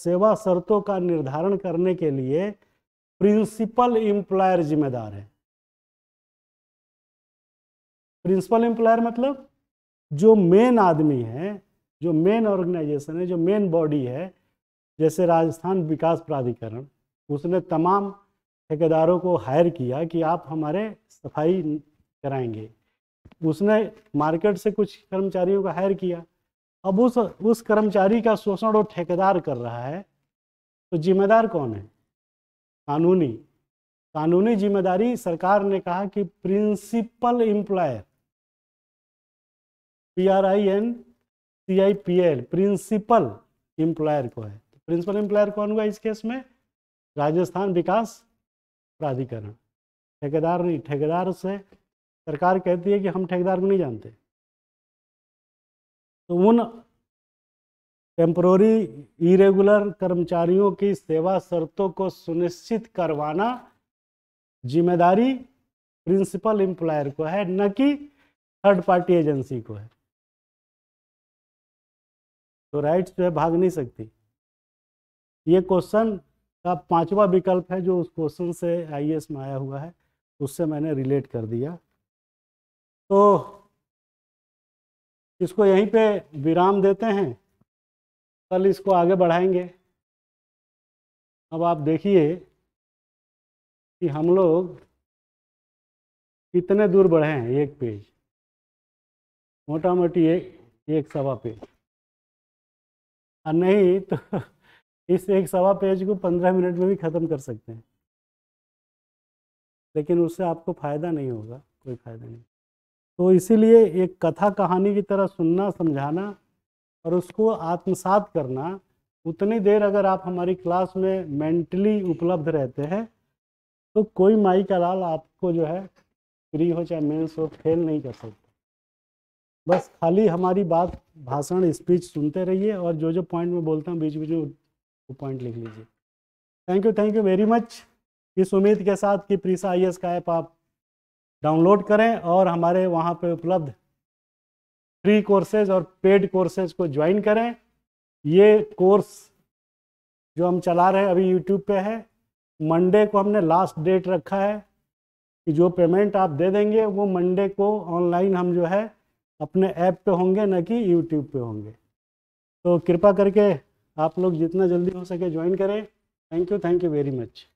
सेवा शर्तों का निर्धारण करने के लिए प्रिंसिपल इम्प्लायर जिम्मेदार है प्रिंसिपल एम्प्लॉयर मतलब जो मेन आदमी है जो मेन ऑर्गेनाइजेशन है जो मेन बॉडी है जैसे राजस्थान विकास प्राधिकरण उसने तमाम ठेकेदारों को हायर किया कि आप हमारे सफाई कराएंगे उसने मार्केट से कुछ कर्मचारियों का हायर किया अब उस उस कर्मचारी का शोषण और ठेकेदार कर रहा है तो जिम्मेदार कौन है कानूनी कानूनी जिम्मेदारी सरकार ने कहा कि principal employer P R I N C I P L principal employer को है तो प्रिंसिपल एम्प्लॉयर कौन हुआ इस केस में राजस्थान विकास प्राधिकरण ठेकेदार नहीं ठेकेदार से सरकार कहती है कि हम ठेकेदार को नहीं जानते तो उन टेम्प्रोरी इरेगुलर कर्मचारियों की सेवा शर्तों को सुनिश्चित करवाना जिम्मेदारी प्रिंसिपल एम्प्लॉयर को है न कि थर्ड पार्टी एजेंसी को है तो राइट्स जो है भाग नहीं सकती ये क्वेश्चन का पांचवा विकल्प है जो उस क्वेश्चन से आईएएस में आया हुआ है उससे मैंने रिलेट कर दिया तो इसको यहीं पे विराम देते हैं कल इसको आगे बढ़ाएंगे अब आप देखिए कि हम लोग कितने दूर बढ़े हैं एक पेज मोटा मोटी एक एक सवा पेज और नहीं तो इस एक सवा पेज को पंद्रह मिनट में भी ख़त्म कर सकते हैं लेकिन उससे आपको फ़ायदा नहीं होगा कोई फ़ायदा नहीं तो इसीलिए एक कथा कहानी की तरह सुनना समझाना और उसको आत्मसात करना उतनी देर अगर आप हमारी क्लास में मेंटली उपलब्ध रहते हैं तो कोई माई का लाल आपको जो है फ्री हो चाहे मेन्स हो फेल नहीं कर सकते बस खाली हमारी बात भाषण स्पीच सुनते रहिए और जो जो पॉइंट में बोलता हूँ बीच बीच में वो पॉइंट लिख लीजिए thank you thank you very much इस उम्मीद के साथ कि प्रीसा आई का ऐप आप डाउनलोड करें और हमारे वहाँ पे उपलब्ध फ्री कोर्सेज और पेड कोर्सेज को ज्वाइन करें ये कोर्स जो हम चला रहे हैं अभी यूट्यूब पे है मंडे को हमने लास्ट डेट रखा है कि जो पेमेंट आप दे देंगे वो मंडे को ऑनलाइन हम जो है अपने ऐप पे होंगे ना कि यूट्यूब पे होंगे तो कृपा करके आप लोग जितना जल्दी हो सके ज्वाइन करें thank you thank you very much